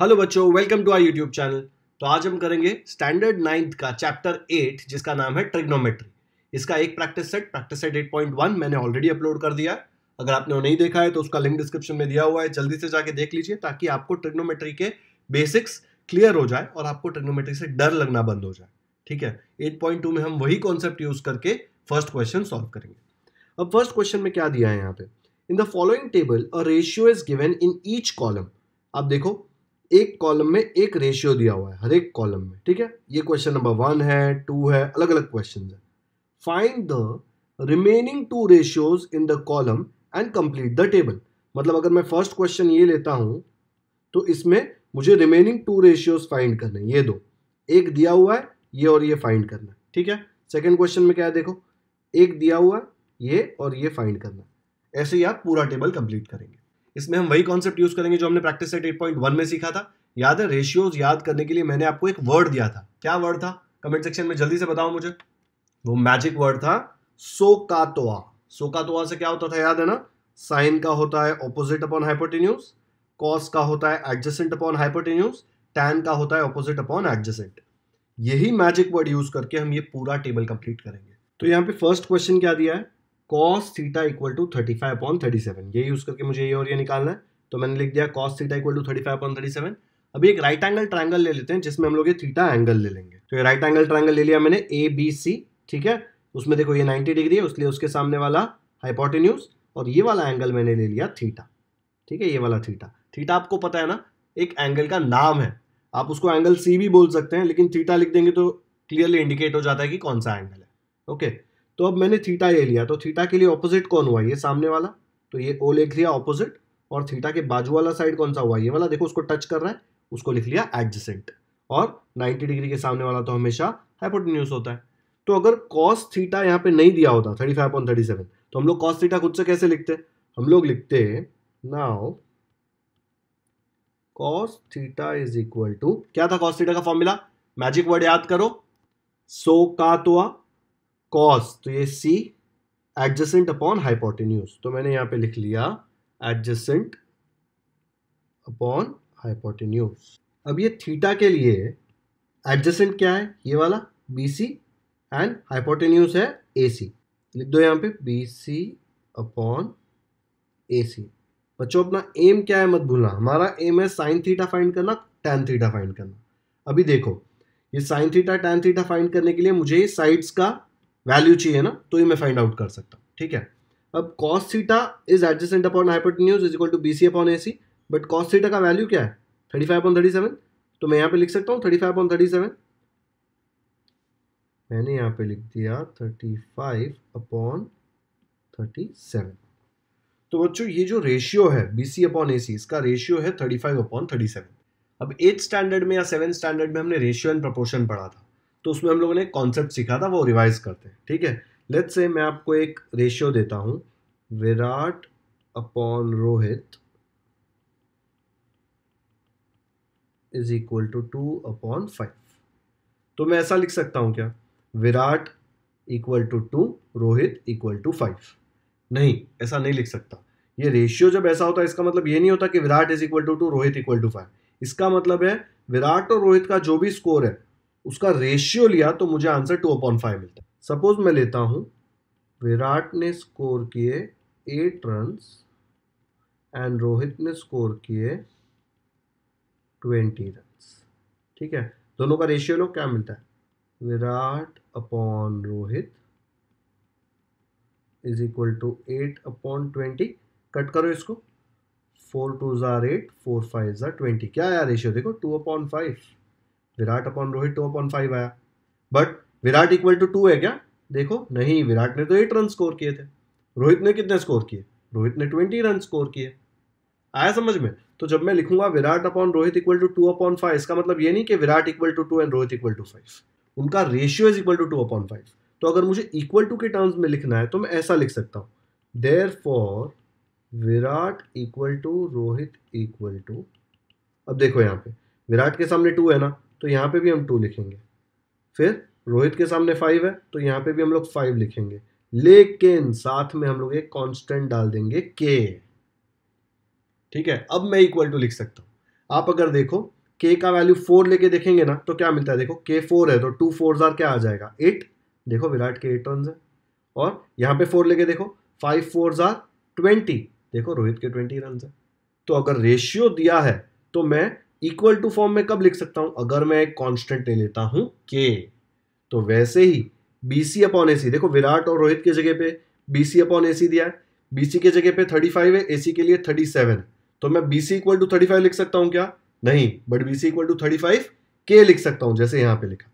Hello बच्चों welcome to our YouTube channel तो आज हम करेंगे स्टैंडर्ड नाइन्थ का चैप्टर एट जिसका नाम है ट्रिग्नोमेट्री इसका एक practice set practice set eight point one मैंने ऑलरेडी अपलोड कर दिया अगर आपने वो नहीं देखा है तो उसका लिंक डिस्क्रिप्शन में दिया हुआ है जल्दी से जाके देख लीजिए ताकि आपको ट्रिग्नोमेट्री के बेसिक्स क्लियर हो जाए और आपको ट्रिग्नोमेट्री से डर लगना बंद हो जाए ठीक है एट पॉइंट टू में हम वही कॉन्सेप्ट यूज करके फर्स्ट क्वेश्चन सॉल्व करेंगे अब फर्स्ट क्वेश्चन में क्या दिया है यहाँ पे in the following table a ratio is given in each column आप देखो एक कॉलम में एक रेशियो दिया हुआ है हर एक कॉलम में ठीक है ये क्वेश्चन नंबर वन है टू है अलग अलग क्वेश्चन है find the remaining two ratios in the column and complete the table मतलब अगर मैं फर्स्ट क्वेश्चन ये लेता हूँ तो इसमें मुझे रिमेनिंग टू रेशियोज फाइंड करने ये दो एक दिया हुआ है ये और ये फाइंड करना ठीक है सेकेंड क्वेश्चन में क्या है देखो एक दिया हुआ है ये और ये फाइंड करना ऐसे ही आप पूरा टेबल कंप्लीट करेंगे इसमें हम वही कॉन्सेप्ट यूज करेंगे जो हमने प्रैक्टिस सेट 8.1 में सीखा था याद है रेशियोज याद करने के लिए मैंने आपको एक वर्ड दिया था क्या वर्ड था कमेंट सेक्शन में जल्दी से बताओ मुझे वो मैजिक वर्ड था सोकातोआ सोकातोआ से क्या होता था याद है ना साइन का होता है ऑपोजिट अपॉन हाइपोटेन्यूज कॉस का होता है एडजसेंट अपॉन हाइपोटेन्यूज टैन का होता है ऑपोजिट अपॉन एडजसेंट यही मैजिक वर्ड यूज करके हम ये पूरा टेबल कंप्लीट करेंगे तो यहाँ पे फर्स्ट क्वेश्चन क्या दिया है cos theta equal to thirty five upon thirty seven ये यूज़ करके मुझे ये और ये निकालना है तो मैंने लिख दिया cos theta equal to thirty five upon thirty seven अभी एक राइट एंगल ट्राइंगल ले लेते हैं जिसमें हम लोग ये थीटा एंगल ले लेंगे तो ये राइट एंगल ट्राइंगल ले लिया मैंने ए बी सी ठीक है उसमें देखो ये नाइन्टी डिग्री है उसलिए उसके सामने वाला हाइपोटेन्यूज और ये वाला एंगल मैंने ले लिया थीटा ठीक है ये वाला थीटा थीटा आपको पता है ना एक एंगल का नाम है आप उसको एंगल सी भी बोल सकते हैं लेकिन थीटा लिख देंगे तो क्लियरली इंडिकेट हो जाता है कि कौन सा एंगल है ओके okay. तो अब मैंने थीटा ये लिया तो थीटा के लिए ऑपोजिट कौन हुआ ये सामने वाला तो ये ओ लिख लिया ऑपोजिट और थीटा के बाजू वाला साइड कौन सा हुआ ये वाला देखो उसको टच कर रहा है उसको लिख लिया एडजसेंट और 90 डिग्री के सामने वाला तो हमेशा हाइपोटेन्यूज होता है तो अगर कॉस थीटा यहाँ पे नहीं दिया होता thirty five point thirty seven तो हम लोग कॉस थीटा खुद से कैसे लिखते हम लोग लिखते now cos theta is equal to क्या था कॉस थीटा का फॉर्मूला मैजिक वर्ड याद करो सो का तो कॉस तो ये सी एडजसेंट अपॉन हाइपोटेन्यूज तो मैंने यहां पे लिख लिया एडजसेंट अपॉन हाइपोटेन्यूज अब ये थीटा के लिए एडजसेंट क्या है ये वाला बी सी एंड हाइपोटेन्यूज है ए सी लिख दो यहां पे बी सी अपॉन ए सी बच्चों अपना एम क्या है मत भूलना हमारा एम है साइन थीटा फाइंड करना टेन थीटा फाइंड करना अभी देखो ये sine theta tan theta find करने के लिए मुझे साइड्स का वैल्यू चाहिए ना तो ही मैं फाइंड आउट कर सकता हूँ ठीक है अब cos theta is adjacent upon hypotenuse is equal to B C upon A C but cos theta का वैल्यू क्या है thirty five upon thirty seven तो मैं यहाँ पे लिख सकता हूँ thirty five upon thirty seven मैंने यहाँ पे लिख दिया thirty five upon thirty seven तो बच्चों ये जो रेशियो है बी सी अपॉन ए सी इसका रेशियो है thirty five upon thirty seven अब एट स्टैंडर्ड में या सेवन स्टैंडर्ड में हमने रेशियो एंड प्रपोर्शन पढ़ा था तो उसमें हम लोगों ने कॉन्सेप्ट सीखा था वो रिवाइज करते हैं ठीक है लेट्स से मैं आपको एक रेशियो देता हूँ Virat upon Rohit is equal to two upon five तो मैं ऐसा लिख सकता हूँ क्या Virat equal to two Rohit equal to five नहीं ऐसा नहीं लिख सकता ये रेशियो जब ऐसा होता है इसका मतलब ये नहीं होता कि Virat is equal to two Rohit equal to five इसका मतलब है विराट और रोहित का जो भी स्कोर है उसका रेशियो लिया तो मुझे आंसर टू अपॉइंट फाइव मिलता है सपोज मैं लेता हूँ विराट ने स्कोर किए एट रन्स एंड रोहित ने स्कोर किए ट्वेंटी रन्स ठीक है दोनों का रेशियो लो क्या मिलता है Virat upon Rohit is equal to eight upon twenty cut करो इसको four two are eight four five are twenty क्या आया रेशियो देखो two upon five Virat upon Rohit two upon five आया but Virat equal to two है क्या देखो नहीं विराट ने तो एट रन स्कोर किए थे रोहित ने कितने स्कोर किए रोहित ने ट्वेंटी रन स्कोर किए आया समझ में तो जब मैं लिखूंगा Virat upon Rohit equal to two upon five इसका मतलब ये नहीं कि Virat equal to two and Rohit equal to five उनका ratio is equal to two upon five तो अगर मुझे इक्वल टू के टर्म्स में लिखना है तो मैं ऐसा लिख सकता हूँ therefore Virat equal to Rohit equal to अब देखो यहाँ पे विराट के सामने टू है ना तो यहाँ पे भी हम टू लिखेंगे फिर रोहित के सामने फाइव है तो यहाँ पे भी हम लोग फाइव लिखेंगे लेकिन साथ में हम लोग एक कांस्टेंट डाल देंगे के ठीक है अब मैं इक्वल टू लिख सकता हूँ आप अगर देखो के का वैल्यू फोर लेके देखेंगे ना तो क्या मिलता है देखो के फोर है तो टू फोर जार क्या आ जाएगा एट देखो विराट के एट रन है और यहाँ पे फोर लेके देखो फाइव फोर जार ट्वेंटी देखो रोहित के ट्वेंटी रन है तो अगर रेशियो दिया है तो मैं इक्वल टू फॉर्म में कब लिख सकता हूं अगर मैं एक कॉन्स्टेंट ले लेता हूं के तो वैसे ही बी सी अपॉन ए सी देखो विराट और रोहित की जगह पे बी सी अपॉन ए सी दिया है बी सी की जगह पे थर्टी फाइव है ए सी के लिए थर्टी सेवन तो मैं B C equal to thirty five लिख सकता हूं क्या नहीं but B C equal to thirty five K लिख सकता हूं जैसे यहां पे लिखा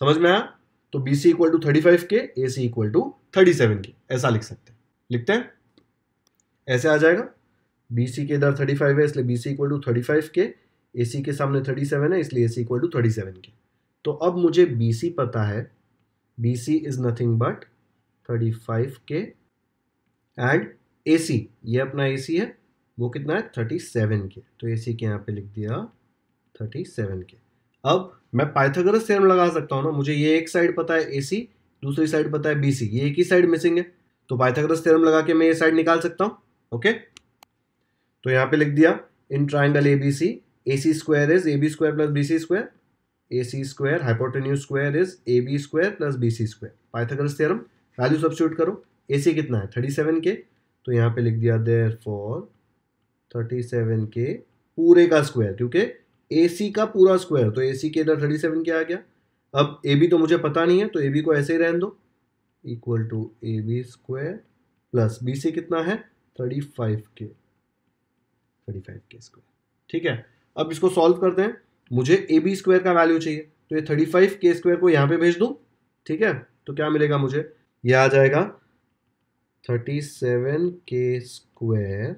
समझ में आया तो B C equal to thirty five K A C equal to thirty seven K ऐसा लिख सकते हैं लिखते हैं ऐसे आ जाएगा बी सी के इधर थर्टी फाइव है इसलिए B C equal to thirty five K A C के सामने थर्टी सेवन है इसलिए A C equal to thirty seven K तो अब मुझे बी सी पता है B C is nothing but thirty five K and A C ये अपना ए सी है वो कितना है थर्टी सेवन के तो ए सी के यहाँ पे लिख दिया थर्टी सेवन के अब मैं पाइथागोरस थ्योरम लगा सकता हूँ ना मुझे ये एक साइड पता है ए सी दूसरी साइड पता है बी सी ये एक ही साइड मिसिंग है तो पाइथागोरस थ्योरम लगा के मैं ये साइड निकाल सकता हूँ ओके तो यहाँ पे लिख दिया in triangle A B C A C square is A B square plus B C square A C square hypotenuse square is A B square plus B C square Pythagoras theorem value substitute करो A सी कितना है thirty seven K तो यहाँ पे लिख दिया there for thirty seven के पूरे का स्क्वायर क्योंकि ए सी का पूरा स्क्वायर तो ए सी के इधर थर्टी सेवन के आ गया अब ए बी तो मुझे पता नहीं है तो ए बी को ऐसे ही रहने दो equal to A B square plus B C कितना है thirty five K thirty five K square ठीक है अब इसको सॉल्व करते हैं मुझे ए बी स्क्वायर का वैल्यू चाहिए तो ये थर्टी फाइव के स्क्वायर को यहाँ पे भेज दूँ ठीक है तो क्या मिलेगा मुझे यह आ जाएगा थर्टी सेवन के स्क्वायर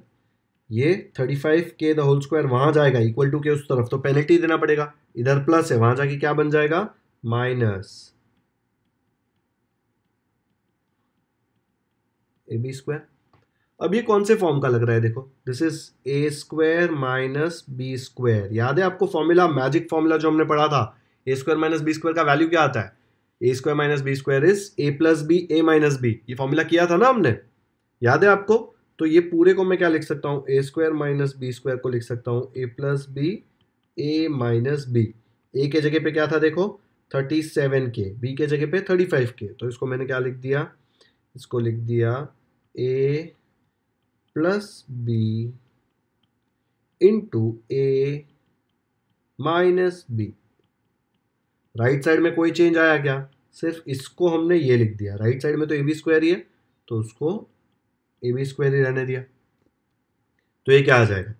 ये thirty five K the whole square वहाँ जाएगा इक्वल टू के उस तरफ तो पेनल्टी देना पड़ेगा इधर प्लस है वहाँ जाके क्या बन जाएगा माइनस ए बी स्क्वायर अब ये कौन से फॉर्म का लग रहा है देखो this is A square minus B square याद है आपको फॉर्मूला मैजिक फॉर्मूला जो हमने पढ़ा था A square minus B square का वैल्यू क्या आता है ए square minus B square is A plus B A minus B ये फॉर्मूला किया था ना हमने याद है आपको तो ये पूरे को मैं क्या लिख सकता हूँ A square minus B square को लिख सकता हूँ A plus B A minus B A के जगह पे क्या था देखो थर्टी सेवन के बी के जगह पे थर्टी फाइव के तो इसको मैंने क्या लिख दिया इसको लिख दिया A plus B into A minus B right side में कोई चेंज आया क्या सिर्फ इसको हमने ये लिख दिया राइट साइड में तो ए बी स्क्वायर ही है तो उसको ए बी स्क्वायर ही रहने दिया तो ये क्या आ जाएगा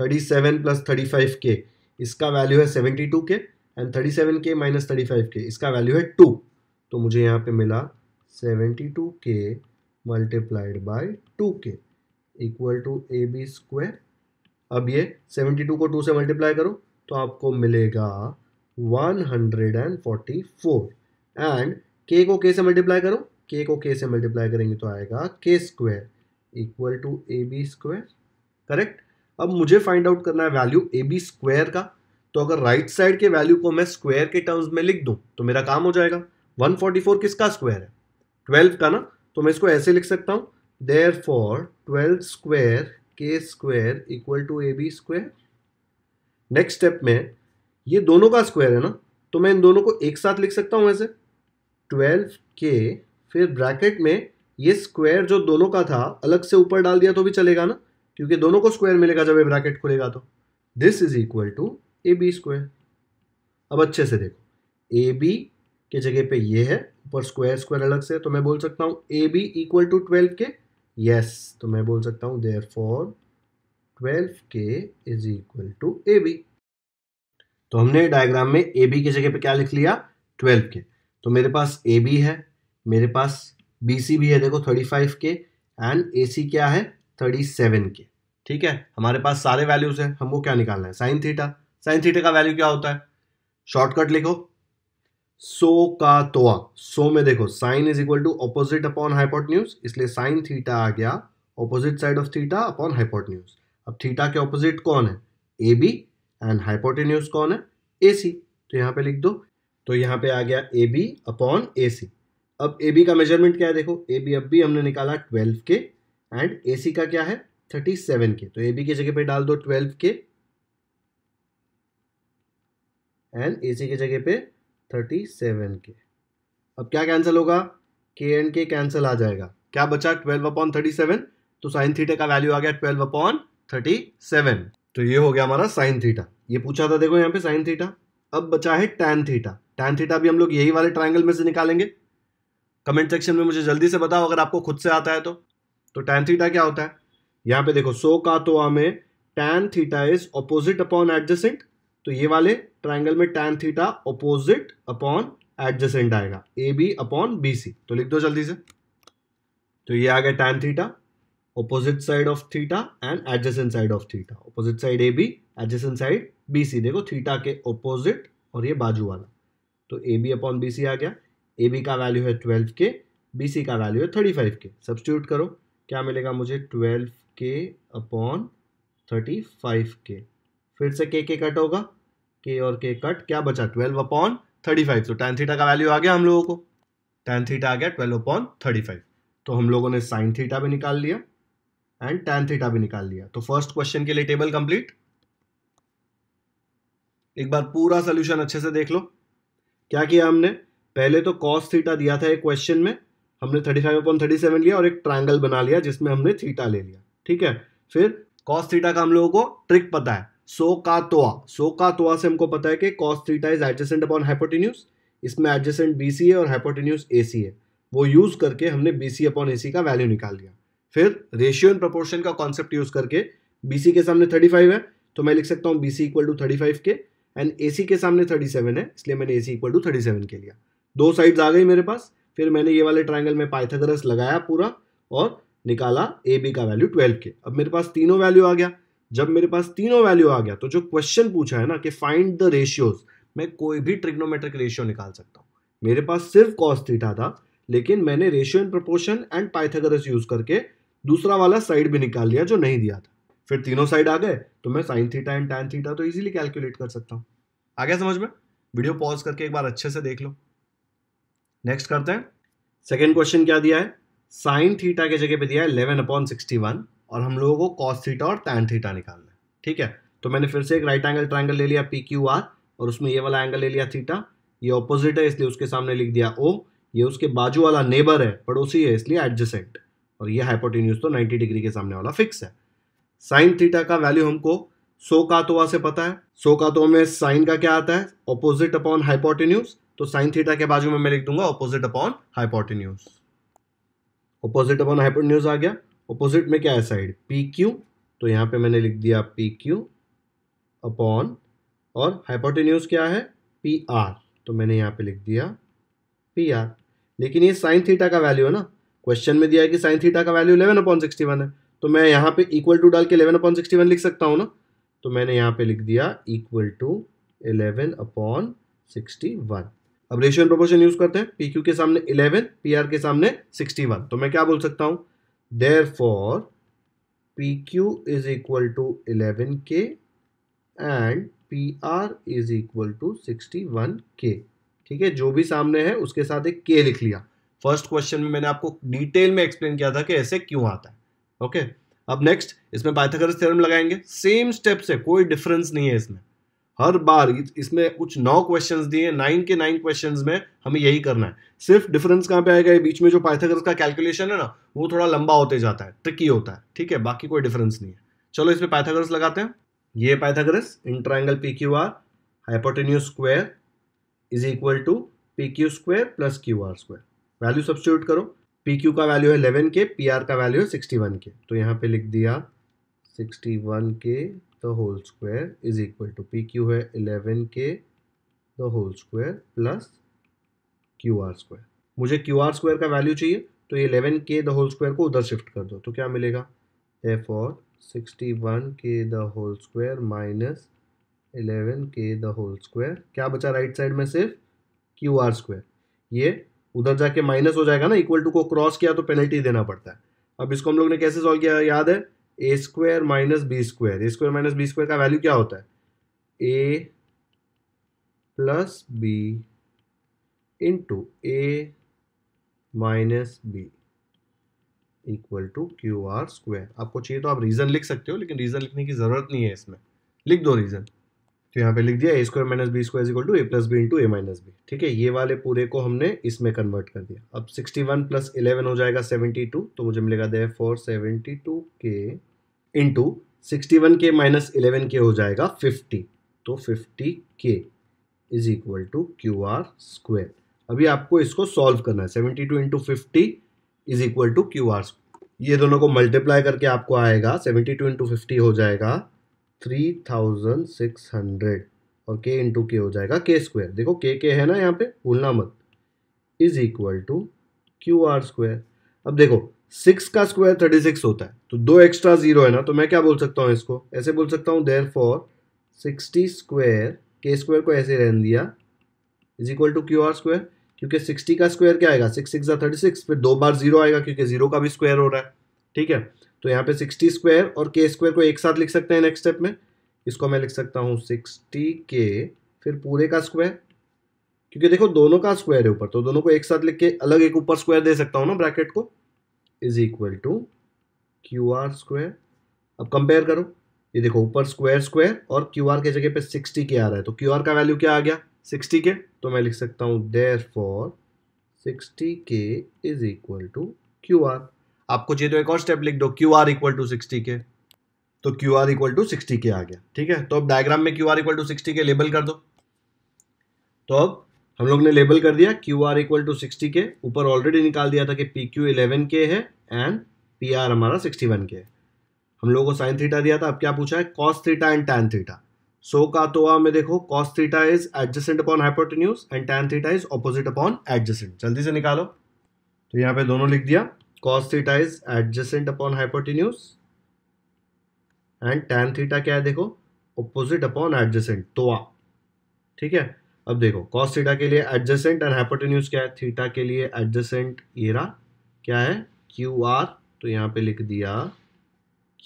thirty seven plus thirty five K इसका वैल्यू है seventy two K and thirty seven K minus thirty five K इसका वैल्यू है टू तो मुझे यहाँ पे मिला seventy two K multiplied by two K equal to A B square अब ये सेवेंटी टू को टू से मल्टीप्लाई करो तो आपको मिलेगा one hundred and forty four and K को के से मल्टीप्लाई करो के को के से मल्टीप्लाई करेंगे तो आएगा K square equal to A B square correct अब मुझे फाइंड आउट करना है वैल्यू ए बी स्क्वायर का तो अगर राइट right साइड के वैल्यू को मैं स्क्वायर के टर्म्स में लिख दूँ तो मेरा काम हो जाएगा 144 किसका स्क्वायर है 12 का ना तो मैं इसको ऐसे लिख सकता हूँ Therefore, 12 square k square equal to ab square. Next step में ये दोनों का स्क्वायर है ना तो मैं इन दोनों को एक साथ लिख सकता हूँ ऐसे 12 के फिर ब्रैकेट में ये स्क्वायर जो दोनों का था अलग से ऊपर डाल दिया तो भी चलेगा ना क्योंकि दोनों को स्क्वायर मिलेगा जब ये ब्रैकेट खुलेगा तो this is equal to A B square अब अच्छे से देखो ए बी के जगह पे ये है ऊपर स्क्वायर स्क्वायर अलग से तो मैं बोल सकता हूँ A B equal to twelve K yes तो मैं बोल सकता हूँ therefore twelve K is equal to A B तो हमने डायग्राम में ए बी की जगह पे क्या लिख लिया ट्वेल्व के तो मेरे पास ए बी है मेरे पास बी सी भी है देखो thirty five K and A C क्या है थर्टी सेवन के ठीक है हमारे पास सारे वैल्यूज हैं हमको क्या निकालना है साइन थीटा साइन थीटा का वैल्यू क्या होता है शॉर्टकट लिखो सो का तोआ सो में देखो sine is equal to opposite upon hypotenuse इसलिए साइन थीटा आ गया opposite side of theta upon hypotenuse अब थीटा के ऑपोजिट कौन है ए बी एंड हाइपोट कौन है ए सी तो यहाँ पे लिख दो तो यहाँ पे आ गया ए बी अपॉन ए सी अब ए बी का मेजरमेंट क्या है देखो ए बी अब भी हमने निकाला ट्वेल्व के एंड ए सी का क्या है थर्टी सेवन के तो ए बी की जगह पे डाल दो ट्वेल्व के एंड ए सी की जगह पे थर्टी सेवन के अब क्या कैंसिल होगा के एंड के कैंसिल आ जाएगा क्या बचा ट्वेल्व अपॉन थर्टी सेवन तो साइन थीटा का वैल्यू आ गया ट्वेल्व अपॉन थर्टी सेवन तो ये हो गया हमारा साइन थीटा ये पूछा था देखो यहाँ पे साइन थीटा अब बचा है टेन थीटा टेन थीटा भी हम लोग यही वाले ट्राइंगल में से निकालेंगे कमेंट सेक्शन में मुझे जल्दी से बताओ अगर आपको खुद से आता है तो तो टेन थीटा क्या होता है यहाँ पे देखो सो का तो में tan theta is opposite upon adjacent तो ये वाले ट्राइंगल में tan theta opposite upon adjacent आएगा A B upon B C तो लिख दो जल्दी से तो ये आ गया tan theta side of theta and theta side of theta of side A B AB side B C देखो थीटा के opposite और ये बाजू वाला तो A B upon B C आ गया ए बी का वैल्यू है ट्वेल्व के बी सी का वैल्यू है थर्टी फाइव के सब्सिट्यूट करो क्या मिलेगा मुझे ट्वेल्व के अपॉन थर्टी फाइव के फिर से के के कट होगा के और के कट क्या बचा ट्वेल्व अपॉन थर्टी फाइव तो टेन थीटा का वैल्यू आ गया हम लोगों को टेन थीटा आ गया ट्वेल्व अपॉन थर्टी फाइव तो हम लोगों ने साइन थीटा भी निकाल लिया एंड टेन थीटा भी निकाल लिया तो फर्स्ट क्वेश्चन के लिए टेबल कंप्लीट एक बार पूरा सोल्यूशन अच्छे से देख लो क्या किया हमने पहले तो कॉस थीटा दिया था एक क्वेश्चन में हमने thirty five upon thirty seven लिया और एक ट्राइंगल बना लिया जिसमें हमने थीटा ले लिया ठीक है फिर कॉस थीटा का हम लोगों को ट्रिक पता है सोकातोआ सोकातोआ से हमको पता है कि cos theta is adjacent upon hypotenuse इसमें एडजेसेंट बी सी है और हाइपोटेन्यूज ए सी है वो यूज़ करके हमने बी सी अपॉन ए सी का वैल्यू निकाल लिया फिर रेशियो एंड प्रपोर्शन का कॉन्सेप्ट यूज़ करके बी सी के सामने थर्टी फाइव है तो मैं लिख सकता हूँ B C equal to thirty five K and A C के सामने थर्टी सेवन है इसलिए मैंने A C equal to thirty seven K लिया दो साइड्स आ गई मेरे पास फिर मैंने ये वाले ट्राइंगल में पाइथागोरस लगाया पूरा और निकाला ए बी का वैल्यू ट्वेल्व के अब मेरे पास तीनों वैल्यू आ गया जब मेरे पास तीनों वैल्यू आ गया तो जो क्वेश्चन पूछा है ना कि फाइंड द रेशियोज मैं कोई भी ट्रिग्नोमेट्रिक रेशियो निकाल सकता हूँ मेरे पास सिर्फ कॉस थीटा था लेकिन मैंने ratio in proportion and Pythagoras use करके दूसरा वाला साइड भी निकाल लिया जो नहीं दिया था फिर तीनों साइड आ गए तो मैं sine theta and tan theta तो इजीली कैलकुलेट कर सकता हूँ आ गया समझ में वीडियो पॉज करके एक बार अच्छे से देख लो नेक्स्ट करते हैं सेकेंड क्वेश्चन क्या दिया है साइन थीटा के जगह पे दिया है इलेवन अपॉन सिक्सटी वन और हम लोगों को कॉस थीटा और टैन थीटा निकालना है ठीक है तो मैंने फिर से एक राइट एंगल ट्राइंगल ले लिया पी क्यू आर और उसमें ये वाला एंगल ले लिया थीटा ये ऑपोजिट है इसलिए उसके सामने लिख दिया ओ ये उसके बाजू वाला नेबर है पड़ोसी है इसलिए एडजस्टेंट और ये हाइपोटेन्यूज तो नाइन्टी डिग्री के सामने वाला फिक्स है साइन थीटा का वैल्यू हमको सो का तोआ से पता है सो का तो में साइन का क्या आता है ऑपोजिट अपॉन हाइपोटेन्यूज तो साइन थीटा के बाजू में मैं लिख दूंगा opposite upon hypotenuse opposite upon hypotenuse आ गया अपोजिट में क्या है साइड पी क्यू तो यहाँ पे मैंने लिख दिया पी क्यू अपॉन और हाइपोटेन्यूज क्या है पी आर तो मैंने यहाँ पे लिख दिया पी आर लेकिन ये साइन थीटा का वैल्यू है ना क्वेश्चन में दिया है कि साइन थीटा का value eleven upon sixty one है तो मैं यहाँ पे इक्वल टू डाल के इलेवन अपॉन सिक्सटी वन लिख सकता हूँ ना तो मैंने यहाँ पे लिख दिया equal to eleven upon sixty one अब रेशियो एंड प्रोपोर्शन यूज करते हैं पी क्यू के सामने इलेवन पी आर के सामने सिक्सटी वन तो मैं क्या बोल सकता हूँ Therefore, PQ is equal to 11K and PR is equal to 61K. ठीक है जो भी सामने है उसके साथ एक के लिख लिया फर्स्ट क्वेश्चन में मैंने आपको डिटेल में एक्सप्लेन किया था कि ऐसे क्यों आता है ओके okay? अब नेक्स्ट इसमें पाइथागोरस थ्योरम लगाएंगे सेम स्टेप से कोई डिफरेंस नहीं है इसमें हर बार इसमें कुछ नौ क्वेश्चन दिए नाइन के नाइन क्वेश्चन में हमें यही करना है सिर्फ डिफरेंस कहाँ पे आएगा बीच में जो पाइथागोरस का कैलकुलेशन है ना वो थोड़ा लंबा होते जाता है ट्रिकी होता है ठीक है बाकी कोई डिफरेंस नहीं है चलो इसमें पाइथागोरस लगाते हैं ये Pythagoras in triangle P Q R hypotenuse square is equal to P Q square plus Q R square value substitute करो पी क्यू का वैल्यू है इलेवन के पी आर का वैल्यू है सिक्सटी वन के तो यहाँ पे लिख दिया sixty one k whole square is equal to P Q है eleven k the whole square plus Q R square मुझे क्यू आर स्क्वायर का वैल्यू चाहिए तो ये eleven k the whole square को उधर शिफ्ट कर दो तो क्या मिलेगा एफ और sixty one k the whole square minus eleven k the whole square क्या बचा राइट साइड में सिर्फ क्यू आर स्क्वायर ये उधर जाके माइनस हो जाएगा ना इक्वल टू को क्रॉस किया तो पेनल्टी देना पड़ता है अब इसको हम लोग ने कैसे सॉल्व किया याद है ए square minus B square a square minus B square का वैल्यू क्या होता है a plus B into A minus b equal to Q R square आपको चाहिए तो आप रीज़न लिख सकते हो लेकिन रीज़न लिखने की ज़रूरत नहीं है इसमें लिख दो रीज़न तो यहाँ पे लिख दिया a square minus B square equal to a plus B into A minus b ठीक है ये वाले पूरे को हमने इसमें कन्वर्ट कर दिया अब 61 प्लस इलेवन हो जाएगा 72 तो मुझे मिलेगा therefore seventy two k into sixty one k minus eleven k हो जाएगा फिफ्टी तो fifty k is equal to Q R square अभी आपको इसको सॉल्व करना है seventy two into fifty is equal to Q R ये दोनों को मल्टीप्लाई करके आपको आएगा सेवेंटी टू इंटू फिफ्टी हो जाएगा थ्री थाउजेंड सिक्स हंड्रेड और के इंटू के हो जाएगा के स्क्वायर देखो के के है ना यहाँ पे भूलना मत is equal to Q R square अब देखो सिक्स का स्क्वायर थर्टी सिक्स होता है तो दो एक्स्ट्रा जीरो है ना तो मैं क्या बोल सकता हूँ इसको ऐसे बोल सकता हूँ therefore sixty square k square को ऐसे रहने दिया is equal to Q R square क्योंकि सिक्सटी का स्क्वायर क्या आएगा सिक्स सिक्स या थर्टी सिक्स फिर दो बार जीरो आएगा क्योंकि जीरो का भी स्क्वायर हो रहा है ठीक है तो यहाँ पे सिक्सटी स्क्वायर और के स्क्वायर को एक साथ लिख सकते हैं नेक्स्ट स्टेप में इसको मैं लिख सकता हूँ सिक्सटी के फिर पूरे का स्क्वायर क्योंकि देखो दोनों का स्क्वायर है ऊपर तो दोनों को एक साथ लिख के अलग एक ऊपर स्क्वायर दे सकता हूँ ना ब्रैकेट को is equal to Q R square अब कंपेयर करो ये देखो ऊपर स्क्वायर स्क्वायर और क्यू आर के जगह पे सिक्सटी के आ रहा है तो क्यू आर का वैल्यू क्या आ गया सिक्सटी के तो मैं लिख सकता हूँ therefore sixty k is equal to Q R आपको चाहिए तो एक और स्टेप लिख दो Q R equal to sixty k तो Q R equal to sixty k आ गया ठीक है तो अब डायग्राम में Q R equal to sixty k label कर दो तो अब हम लोग ने लेबल कर दिया Q R equal to sixty k ऊपर ऑलरेडी निकाल दिया था कि पी क्यू इलेवन के है एंड पी आर हमारा सिक्सटी वन के है हम लोगों को साइन थीटा दिया था अब क्या पूछा है cos theta and tan theta सो का तो आ में देखो cos theta is adjacent upon hypotenuse and tan theta is opposite upon adjacent जल्दी से निकालो तो यहाँ पे दोनों लिख दिया cos theta is adjacent upon hypotenuse and tan theta क्या है देखो opposite upon adjacent तोआ ठीक है अब देखो cos थीटा के लिए adjacent एंड hypotenuse क्या है थीटा के लिए adjacent एरा क्या है क्यू आर तो यहाँ पे लिख दिया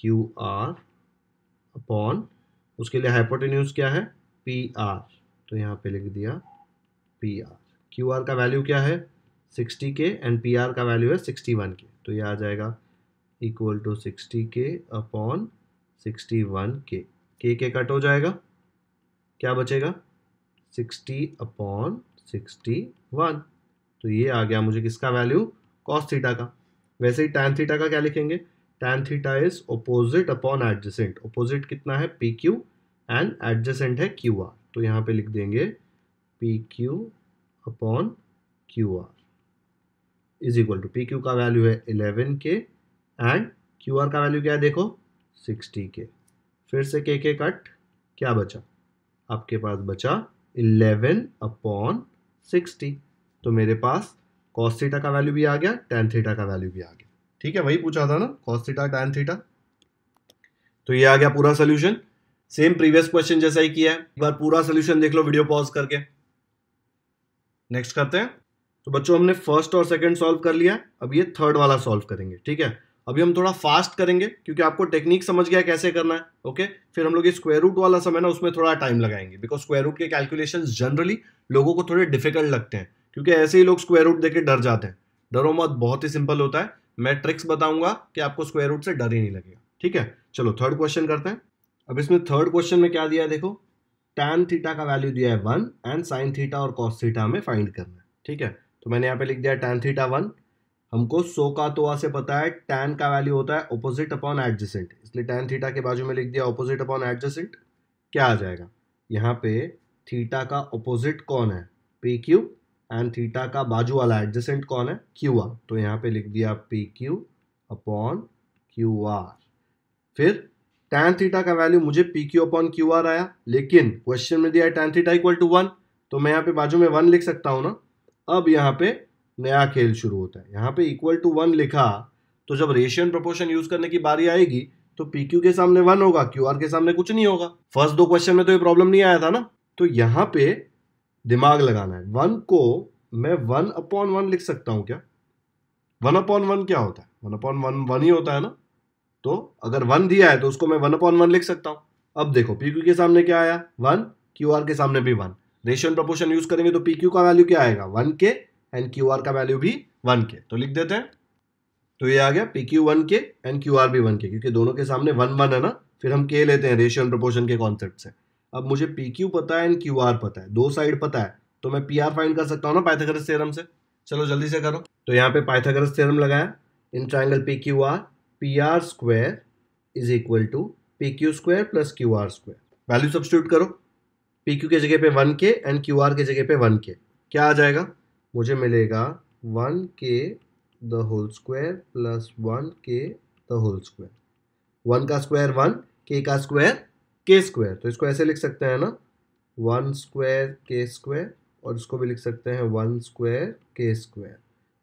क्यू आर अपॉन उसके लिए हाइपोटिन्यूस क्या है पी आर तो यहाँ पे लिख दिया पी आर क्यू आर का वैल्यू क्या है sixty k and P R का वैल्यू है सिक्सटी वन के तो ये आ जाएगा equal to sixty k upon sixty one k k के कट हो जाएगा क्या बचेगा सिक्सटी अपॉन सिक्सटी वन तो ये आ गया मुझे किसका वैल्यू कॉस थीटा का वैसे ही टैन थीटा का क्या लिखेंगे tan theta is opposite upon adjacent opposite कितना है पी क्यू एंड एडजेसेंट है क्यू आर तो यहाँ पे लिख देंगे P Q upon Q R is equal to P Q का वैल्यू है eleven k and Q R का वैल्यू क्या है देखो सिक्सटी के फिर से के के कट क्या बचा आपके पास बचा इलेवन अपॉन सिक्सटी तो मेरे पास कॉस थीटा का वैल्यू भी आ गया टेन थीटा का वैल्यू भी आ गया ठीक है वही पूछा था ना कॉस थीटा टेन थीटा तो ये आ गया पूरा सोल्यूशन सेम प्रीवियस क्वेश्चन जैसा ही किया है एक बार पूरा सोल्यूशन देख लो वीडियो पॉज करके नेक्स्ट करते हैं तो बच्चों हमने फर्स्ट और सेकंड सॉल्व कर लिया अब ये थर्ड वाला सॉल्व करेंगे ठीक है अभी हम थोड़ा फास्ट करेंगे क्योंकि आपको टेक्निक समझ गया कैसे करना है ओके फिर हम लोग ये स्क्वायर रूट वाला समय ना उसमें थोड़ा टाइम लगाएंगे बिकॉज स्क्वायर रूट के कैलकुलेशन जनरली लोगों को थोड़े डिफिकल्ट लगते हैं क्योंकि ऐसे ही लोग स्क्वायर रूट देके डर जाते हैं डरो मत बहुत ही सिंपल होता है मैं ट्रिक्स बताऊंगा कि आपको स्क्वायर रूट से डर ही नहीं लगेगा ठीक है चलो थर्ड क्वेश्चन करते हैं अब इसमें थर्ड क्वेश्चन में क्या दिया है देखो टैन थीटा का वैल्यू दिया है वन एंड साइन थीटा और कॉस थीटा हमें फाइंड करना है ठीक है तो मैंने यहाँ पे लिख दिया टेन थीटा वन हमको सो का तो से पता है टेन का वैल्यू होता है ऑपोजिट अपॉन एडजेसेंट इसलिए टेन थीटा के बाजू में लिख दिया ऑपोजिट अपॉन एडजेसेंट क्या आ जाएगा यहाँ पे थीटा का ऑपोजिट कौन है पी क्यू एंड थीटा का बाजू वाला एडजेसेंट कौन है क्यू आर तो यहाँ पे लिख दिया P Q upon Q R फिर टेन थीटा का वैल्यू मुझे P Q upon Q R आया लेकिन क्वेश्चन में दिया है tan theta equal to one तो मैं यहाँ पे बाजू में वन लिख सकता हूँ ना अब यहाँ पे नया खेल शुरू होता है यहाँ पे इक्वल टू वन लिखा तो जब रेशियन प्रपोर्शन यूज करने की बारी आएगी तो पी क्यू के सामने वन होगा क्यू आर के सामने कुछ नहीं होगा फर्स्ट दो क्वेश्चन में तो ये प्रॉब्लम नहीं आया था ना तो यहाँ पे दिमाग लगाना है वन को मैं वन अपॉन वन लिख सकता हूँ क्या वन अपॉन वन क्या होता है वन अपॉन वन वन ही होता है ना तो अगर वन दिया है तो उसको मैं वन अपॉन वन लिख सकता हूँ अब देखो पी क्यू के सामने क्या आया वन क्यू आर के सामने भी वन रेशियो प्रपोर्शन यूज करेंगे तो पी क्यू का वैल्यू क्या आएगा वन के एंड क्यू आर का वैल्यू भी वन के तो लिख देते हैं तो ये आ गया पी क्यू वन के एंड क्यू आर भी वन के क्योंकि दोनों के सामने वन वन है ना फिर हम के लेते हैं रेशियो एंड प्रपोर्शन के कॉन्सेप्ट से अब मुझे पी क्यू पता है एंड क्यू आर पता है दो साइड पता है तो मैं पी आर फाइंड कर सकता हूँ ना पाइथागोरस थ्योरम से चलो जल्दी से करो तो यहाँ पे पाइथागोरस थ्योरम लगाया in triangle P Q R P R square is equal to P Q square plus Q R square value substitute करो पी क्यू के जगह पे वन के एंड क्यू आर के जगह पे वन के क्या आ जाएगा मुझे मिलेगा one k the whole square plus one k the whole square one का स्क्वायर वन के का स्क्वायर के स्क्वायर तो इसको ऐसे लिख सकते हैं ना वन स्क्वायर के स्क्वायर और इसको भी लिख सकते हैं one square k square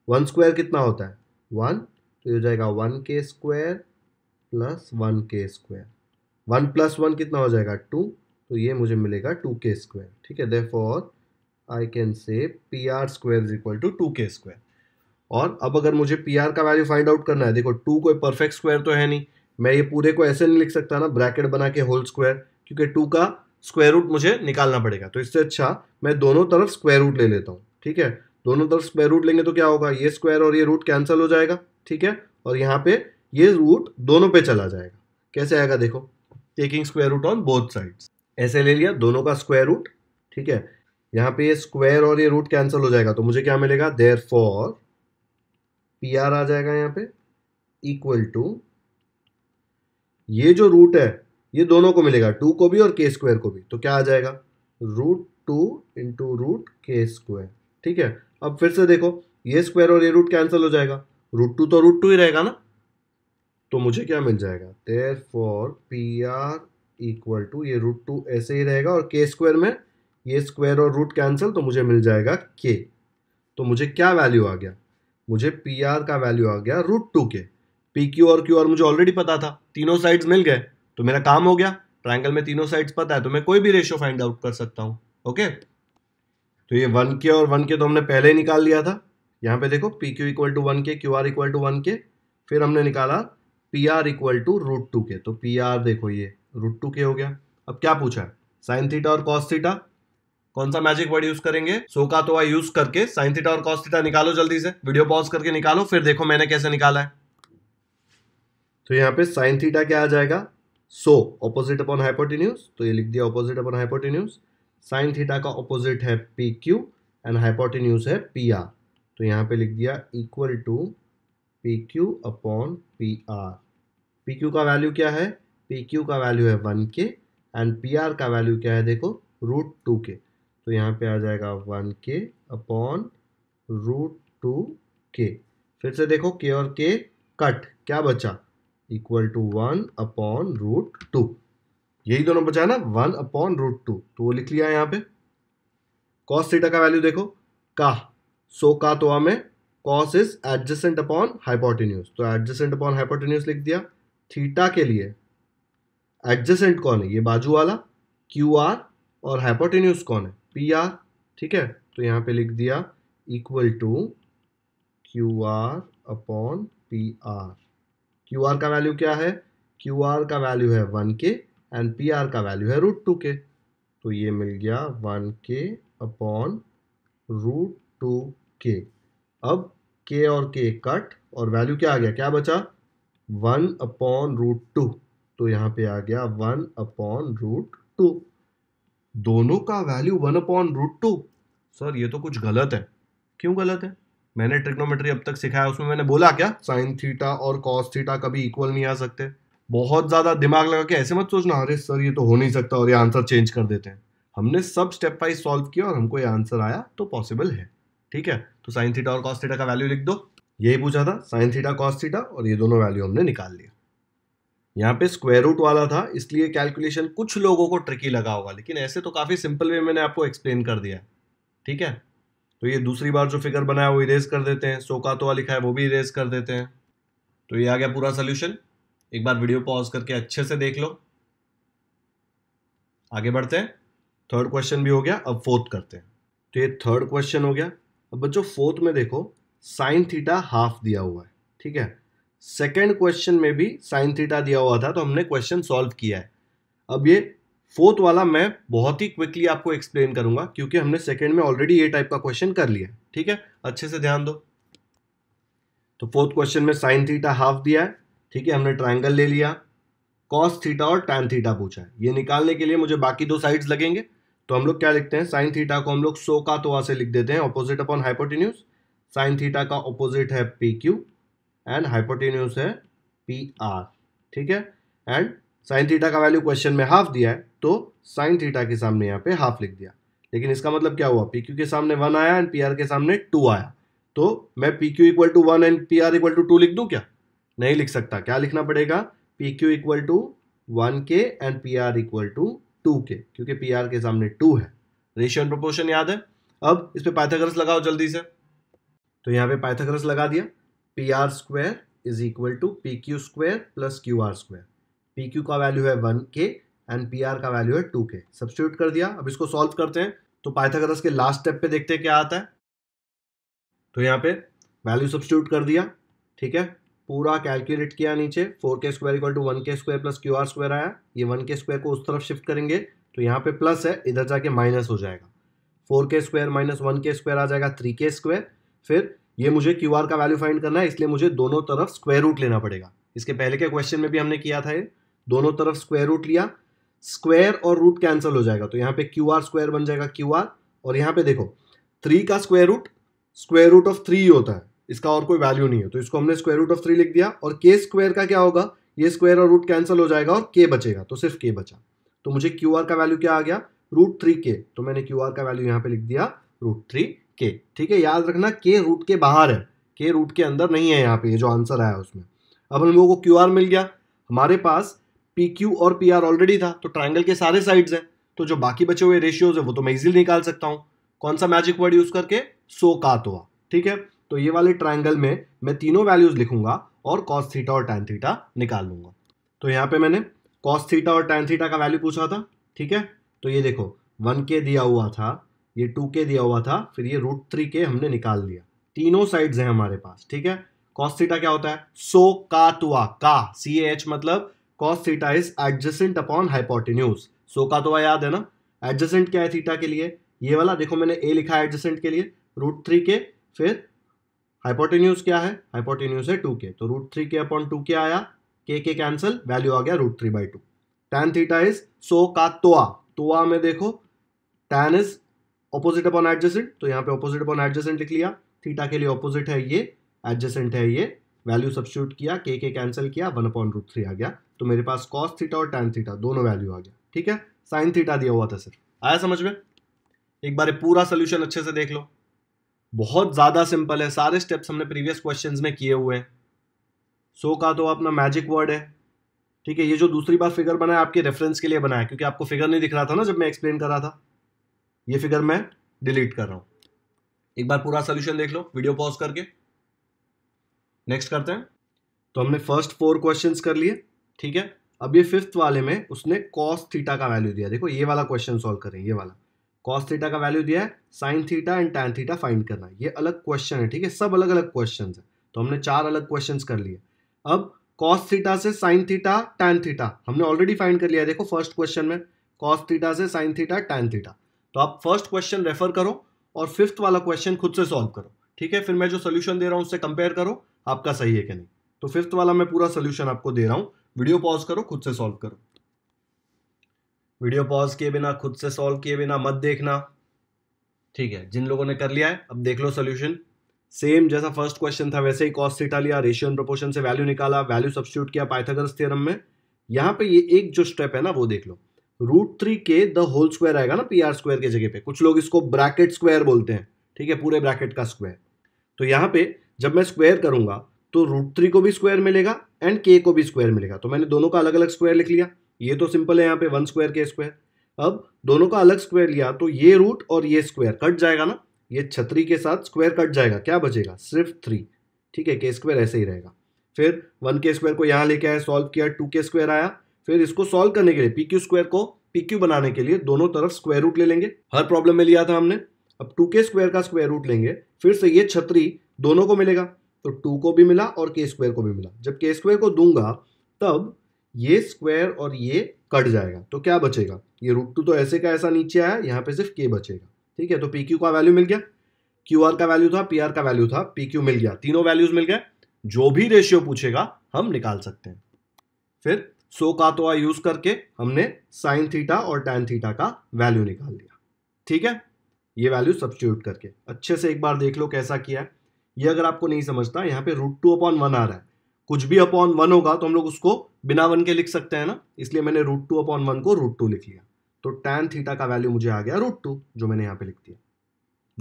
one square कितना होता है वन तो ये हो जाएगा वन के स्क्वायर प्लस वन के स्क्वायर वन प्लस वन कितना हो जाएगा टू तो ये मुझे मिलेगा टू के स्क्वायर ठीक है therefore I can say P R square is equal to two k square और अब अगर मुझे पी आर का वैल्यू फाइंड आउट करना है देखो टू कोई परफेक्ट स्क्वायर तो है नहीं मैं ये पूरे को ऐसे नहीं लिख सकता ना ब्रैकेट बना के होल स्क्वायर क्योंकि टू का स्क्वायर रूट मुझे निकालना पड़ेगा तो इससे अच्छा मैं दोनों तरफ स्क्वायर रूट ले लेता हूँ ठीक है दोनों तरफ स्क्वायर रूट लेंगे तो क्या होगा ये स्क्वायर और ये रूट कैंसिल हो जाएगा ठीक है और यहाँ पे ये रूट दोनों पे चला जाएगा कैसे आएगा देखो taking square root on both sides ऐसे ले लिया दोनों का स्क्वायर रूट ठीक है यहाँ पे ये स्क्वायर और ये रूट कैंसिल हो जाएगा तो मुझे क्या मिलेगा देर फॉर पी आर आ जाएगा यहाँ पे इक्वल टू ये जो रूट है ये दोनों को मिलेगा टू को भी और के स्क्वायर को भी तो क्या आ जाएगा root two into root k square ठीक है अब फिर से देखो ये स्क्वायर और ये रूट कैंसिल हो जाएगा रूट टू तो रूट टू ही रहेगा ना तो मुझे क्या मिल जाएगा therefore P R equal to ये रूट टू ऐसे ही रहेगा और के स्क्वायर में ये स्क्वायर और रूट कैंसिल तो मुझे मिल जाएगा के तो मुझे क्या वैल्यू आ गया मुझे पी आर का वैल्यू आ गया root two k P Q और क्यू आर मुझे ऑलरेडी पता था तीनों साइड्स मिल गए तो मेरा काम हो गया ट्राइंगल में तीनों साइड्स पता है तो मैं कोई भी रेशियो फाइंड आउट कर सकता हूँ ओके तो ये वन के और वन के तो हमने पहले ही निकाल लिया था यहाँ पे देखो P Q equal to one k Q R equal to one k फिर हमने निकाला P R equal to root two के तो पी आर देखो ये रूट टू के हो गया अब क्या पूछा है साइन थीटा और कॉस थीटा कौन सा मैजिक वर्ड यूज करेंगे सोका तो यूज करके साइन थीटा और कॉस थीटा निकालो जल्दी से वीडियो पॉज करके निकालो फिर देखो मैंने कैसे निकाला है तो यहाँ पे साइन थीटा क्या आ जाएगा सो ऑपोजिट अपॉन हाइपोटिन्यूज तो ये लिख दिया opposite upon hypotenuse sine theta का ऑपोजिट है पी क्यू एंड हाइपोटिन्यूज है पी आर तो यहाँ पे लिख दिया equal to P Q upon P R P Q का वैल्यू क्या है पी क्यू का वैल्यू है वन के एंड पी आर का वैल्यू क्या है देखो रूट टू के तो यहाँ पे आ जाएगा वन के अपॉन रूट टू के फिर से देखो के और के कट क्या बचा equal to one upon root two यही दोनों बचा है ना वन अपॉन रूट टू तो वो लिख लिया यहाँ पे कॉस थीटा का वैल्यू देखो का सो का तो हमें cos is adjacent upon hypotenuse तो एडजसेंट अपॉन हाइपोटेन्यूज लिख दिया थीटा के लिए एडजेंट कौन है ये बाजू वाला क्यू आर और हाइपोटेन्यूस कौन है पी आर ठीक है तो यहाँ पे लिख दिया equal to Q R upon P R Q R का वैल्यू क्या है क्यू आर का वैल्यू है वन के एंड पी आर का वैल्यू है रूट टू के तो ये मिल गया वन के अपॉन रूट टू के अब के और के कट और वैल्यू क्या आ गया क्या बचा वन अपॉन रूट टू तो यहाँ पे आ गया वन अपॉन रूट टू दोनों का value one upon root two sir ये तो कुछ गलत है क्यों गलत है मैंने ट्रिग्नोमेट्री अब तक सिखाया उसमें मैंने बोला क्या साइन थीटा और कॉस थीटा कभी इक्वल नहीं आ सकते बहुत ज़्यादा दिमाग लगा के ऐसे मत सोचना अरे सर ये तो हो नहीं सकता और ये आंसर चेंज कर देते हैं हमने सब स्टेप वाइज सॉल्व किया और हमको ये आंसर आया तो पॉसिबल है ठीक है तो साइन थीटा और कॉस थीटा का वैल्यू लिख दो यही पूछा था साइन थीटा कॉस थीटा और ये दोनों वैल्यू हमने निकाल लिया यहाँ पे स्क्वायर रूट वाला था इसलिए कैलकुलेशन कुछ लोगों को ट्रिकी लगा होगा लेकिन ऐसे तो काफ़ी सिंपल वे मैंने आपको एक्सप्लेन कर दिया ठीक है तो ये दूसरी बार जो फिगर बनाया वो इरेज कर देते हैं सोका तो लिखा है वो भी इरेज कर देते हैं तो ये आ गया पूरा सोल्यूशन एक बार वीडियो पॉज करके अच्छे से देख लो आगे बढ़ते हैं थर्ड क्वेश्चन भी हो गया अब फोर्थ करते हैं तो ये थर्ड क्वेश्चन हो गया अब बच्चों फोर्थ में देखो साइन थीटा हाफ दिया हुआ है ठीक है सेकेंड क्वेश्चन में भी साइन थीटा दिया हुआ था तो हमने क्वेश्चन सॉल्व किया है अब ये फोर्थ वाला मैं बहुत ही क्विकली आपको एक्सप्लेन करूंगा क्योंकि हमने सेकेंड में ऑलरेडी ये टाइप का क्वेश्चन कर लिया ठीक है अच्छे से ध्यान दो तो फोर्थ क्वेश्चन में साइन थीटा हाफ दिया है ठीक है हमने ट्राइंगल ले लिया कॉस थीटा और टैन थीटा पूछा है ये निकालने के लिए मुझे बाकी दो साइड्स लगेंगे तो हम लोग क्या लिखते हैं साइन थीटा को हम लोग सो का तो से लिख देते हैं opposite upon hypotenuse sine theta का ऑपोजिट है पी क्यू एंड हाइपोटेन्यूस है पी आर ठीक है एंड साइन थीटा का वैल्यू क्वेश्चन में हाफ दिया है तो साइन थीटा के सामने यहाँ पे हाफ लिख दिया लेकिन इसका मतलब क्या हुआ पी क्यू के सामने वन आया एंड पी आर के सामने टू आया तो मैं P Q equal to one and P R equal to two लिख दूँ क्या नहीं लिख सकता क्या लिखना पड़ेगा P Q equal to one के and P R equal to two के क्योंकि पी आर के सामने टू है रेशियो एंड प्रोपोर्शन याद है अब इस पर पाइथागोरस लगाओ जल्दी से तो यहाँ पे पाइथागोरस लगा दिया P R square is equal to P Q square plus Q R square P Q का वैल्यू है वन के एंड पी आर का वैल्यू है टू के सब्सिट्यूट कर दिया अब इसको सॉल्व करते हैं तो पाइथागोरस के लास्ट स्टेप पे देखते हैं क्या आता है तो यहाँ पे वैल्यू सब्सिट्यूट कर दिया ठीक है पूरा कैलकुलेट किया नीचे फोर के स्क्वायर इक्वल टू वन के square plus Q R square आया ये वन के स्क्वायर को उस तरफ शिफ्ट करेंगे तो यहाँ पे प्लस है इधर जाके माइनस हो जाएगा फोर के स्क्वायर माइनस वन के स्क्वायर आ जाएगा थ्री के स्क्वायर फिर ये मुझे क्यू आर का वैल्यू फाइंड करना है इसलिए मुझे दोनों तरफ स्क्वायर रूट लेना पड़ेगा इसके पहले के क्वेश्चन में भी हमने किया था ये दोनों तरफ स्क्वायर रूट लिया स्क्वायर और रूट कैंसिल हो जाएगा तो यहाँ पे क्यू आर स्क्वायर बन जाएगा क्यू आर और यहाँ पे देखो थ्री का square root square root of three होता है इसका और कोई वैल्यू नहीं है तो इसको हमने स्क्वायर रूट ऑफ थ्री लिख दिया और के स्क्वायर का क्या होगा ये स्क्वायर और रूट कैंसिल हो जाएगा और के बचेगा तो सिर्फ के बचा तो मुझे क्यू आर का वैल्यू क्या आ गया रूट थ्री के तो मैंने क्यू आर का वैल्यू यहाँ पे लिख दिया रूट थ्री के ठीक है याद रखना के रूट के बाहर है के रूट के अंदर नहीं है यहाँ पे ये जो आंसर आया उसमें अब हम लोगों को क्यू आर मिल गया हमारे पास पी क्यू और पी आर ऑलरेडी था तो ट्राइंगल के सारे साइड्स हैं तो जो बाकी बचे हुए रेशियोज है वो तो मैं इजिली निकाल सकता हूँ कौन सा मैजिक वर्ड यूज करके सो कात ठीक है तो ये वाले ट्राइंगल में मैं तीनों वैल्यूज लिखूंगा और कॉस थीटा और टैन थीटा निकाल लूंगा तो यहाँ पे मैंने कॉस थीटा और टैन थीटा का वैल्यू पूछा था ठीक है तो ये देखो वन के दिया हुआ था ये टू के दिया हुआ था फिर ये रूट थ्री के हमने निकाल दिया तीनों साइड्स हैं हमारे पास ठीक है कॉस्टिटा क्या होता है सो का तुआ का सी एच मतलब cos theta is adjacent upon hypotenuse सो का तुआ याद है ना एडजसेंट क्या है थीटा के लिए ये वाला देखो मैंने ए लिखा है एडजसेंट के लिए रूट थ्री के फिर हाइपोटेन्यूज क्या है हाइपोटेन्यूज है टू के तो रूट थ्री के अपॉन टू के आया के के कैंसिल वैल्यू आ गया root three by two tan theta is सो का तोआ तोआ में देखो tan is opposite upon adjacent तो यहाँ पे ऑपोजिट अपॉन एडजेसेंट लिख लिया थीटा के लिए ऑपोजिट है ये एडजेसेंट है ये वैल्यू सब्सिट्यूट किया के के कैंसिल किया वन अपॉन रूट थ्री आ गया तो मेरे पास कॉस थीटा और टैन थीटा दोनों वैल्यू आ गया ठीक है साइन थीटा दिया हुआ था सर आया समझ में एक बार पूरा सोल्यूशन अच्छे से देख लो बहुत ज़्यादा सिंपल है सारे स्टेप्स हमने प्रीवियस क्वेश्चन में किए हुए हैं सो का तो अपना मैजिक वर्ड है ठीक है ये जो दूसरी बार फिगर बनाया आपके रेफरेंस के लिए बनाया क्योंकि आपको फिगर नहीं दिख रहा था ना जब मैं एक्सप्लेन कर रहा था ये फिगर मैं डिलीट कर रहा हूं एक बार पूरा सोल्यूशन देख लो वीडियो पॉज करके नेक्स्ट करते हैं तो हमने फर्स्ट फोर क्वेश्चन कर लिए ठीक है अब ये फिफ्थ वाले में उसने कॉस थीटा का वैल्यू दिया देखो ये वाला क्वेश्चन सॉल्व करें ये वाला कॉस थीटा का वैल्यू दिया है sine theta and tan theta find करना ये अलग क्वेश्चन है ठीक है सब अलग अलग क्वेश्चन है तो हमने चार अलग क्वेश्चन कर लिए अब कॉस थीटा से साइन थीटा टैन थीटा हमने ऑलरेडी फाइंड कर लिया देखो फर्स्ट क्वेश्चन में कॉस थीटा से साइन थीटा टैन थीटा तो आप फर्स्ट क्वेश्चन रेफर करो और फिफ्थ वाला क्वेश्चन खुद से सॉल्व करो ठीक है फिर मैं जो सोल्यूशन दे रहा हूँ उससे कंपेयर करो आपका सही है कि नहीं तो फिफ्थ वाला मैं पूरा सोल्यूशन आपको दे रहा हूँ वीडियो पॉज करो खुद से सॉल्व करो वीडियो पॉज किए बिना खुद से सॉल्व किए बिना मत देखना ठीक है जिन लोगों ने कर लिया है अब देख लो सोल्यूशन सेम जैसा फर्स्ट क्वेश्चन था वैसे ही कॉस्ट सीटा लिया रेशियो एंड प्रोपोर्शन से वैल्यू निकाला वैल्यू सब्सिट्यूट किया पाइथागोरस थ्योरम में यहाँ पे ये एक जो स्टेप है ना वो देख लो रूट थ्री के द होल स्क्वायर आएगा ना पी आर स्क्वायर के जगह पे कुछ लोग इसको ब्रैकेट स्क्वायर बोलते हैं ठीक है पूरे ब्रैकेट का स्क्वायर तो यहाँ पे जब मैं स्क्वायर करूंगा तो रूट थ्री को भी स्क्वायर मिलेगा एंड के को भी स्क्वायर मिलेगा तो मैंने दोनों का अलग अलग स्क्वायर लिख लिया ये तो सिंपल है यहाँ पे वन स्क्वायर के स्क्वायर अब दोनों का अलग स्क्वायर लिया तो ये रूट और ये स्क्वायर कट जाएगा ना ये छतरी के साथ स्क्वायर कट जाएगा क्या बचेगा सिर्फ थ्री ठीक है के स्क्वायर ऐसे ही रहेगा फिर वन के स्क्वायर को यहाँ लेके आया सॉल्व किया टू के स्क्वायर आया फिर इसको सॉल्व करने के लिए पी क्यू स्क्वायर को पी क्यू बनाने के लिए दोनों तरफ स्क्वायर रूट ले लेंगे हर प्रॉब्लम में लिया था हमने अब टू के स्क्वायर का स्क्वायर रूट लेंगे फिर से ये छतरी दोनों को मिलेगा तो टू को भी मिला और के स्क्वायर को भी मिला जब के स्क्वायर को दूंगा तब ये स्क्वायर और ये कट जाएगा तो क्या बचेगा ये रूट टू तो ऐसे का ऐसा नीचे आया यहाँ पे सिर्फ के बचेगा ठीक है तो पी क्यू का वैल्यू मिल गया क्यू आर का वैल्यू था पी आर का वैल्यू था पी क्यू मिल गया तीनों वैल्यूज मिल गए जो भी रेशियो पूछेगा हम निकाल सकते हैं फिर सो का तो यूज करके हमने साइन थीटा और टैन थीटा का वैल्यू निकाल लिया ठीक है ये वैल्यू सब्सिट्यूट करके अच्छे से एक बार देख लो कैसा किया है ये अगर आपको नहीं समझता यहाँ पे रूट टू अपॉन वन आ रहा है कुछ भी अपॉन वन होगा तो हम लोग उसको बिना वन के लिख सकते हैं ना इसलिए मैंने रूट टू अपॉन वन को रूट टू लिख लिया तो टैन थीटा का वैल्यू मुझे आ गया रूट टू जो मैंने यहाँ पे लिख दिया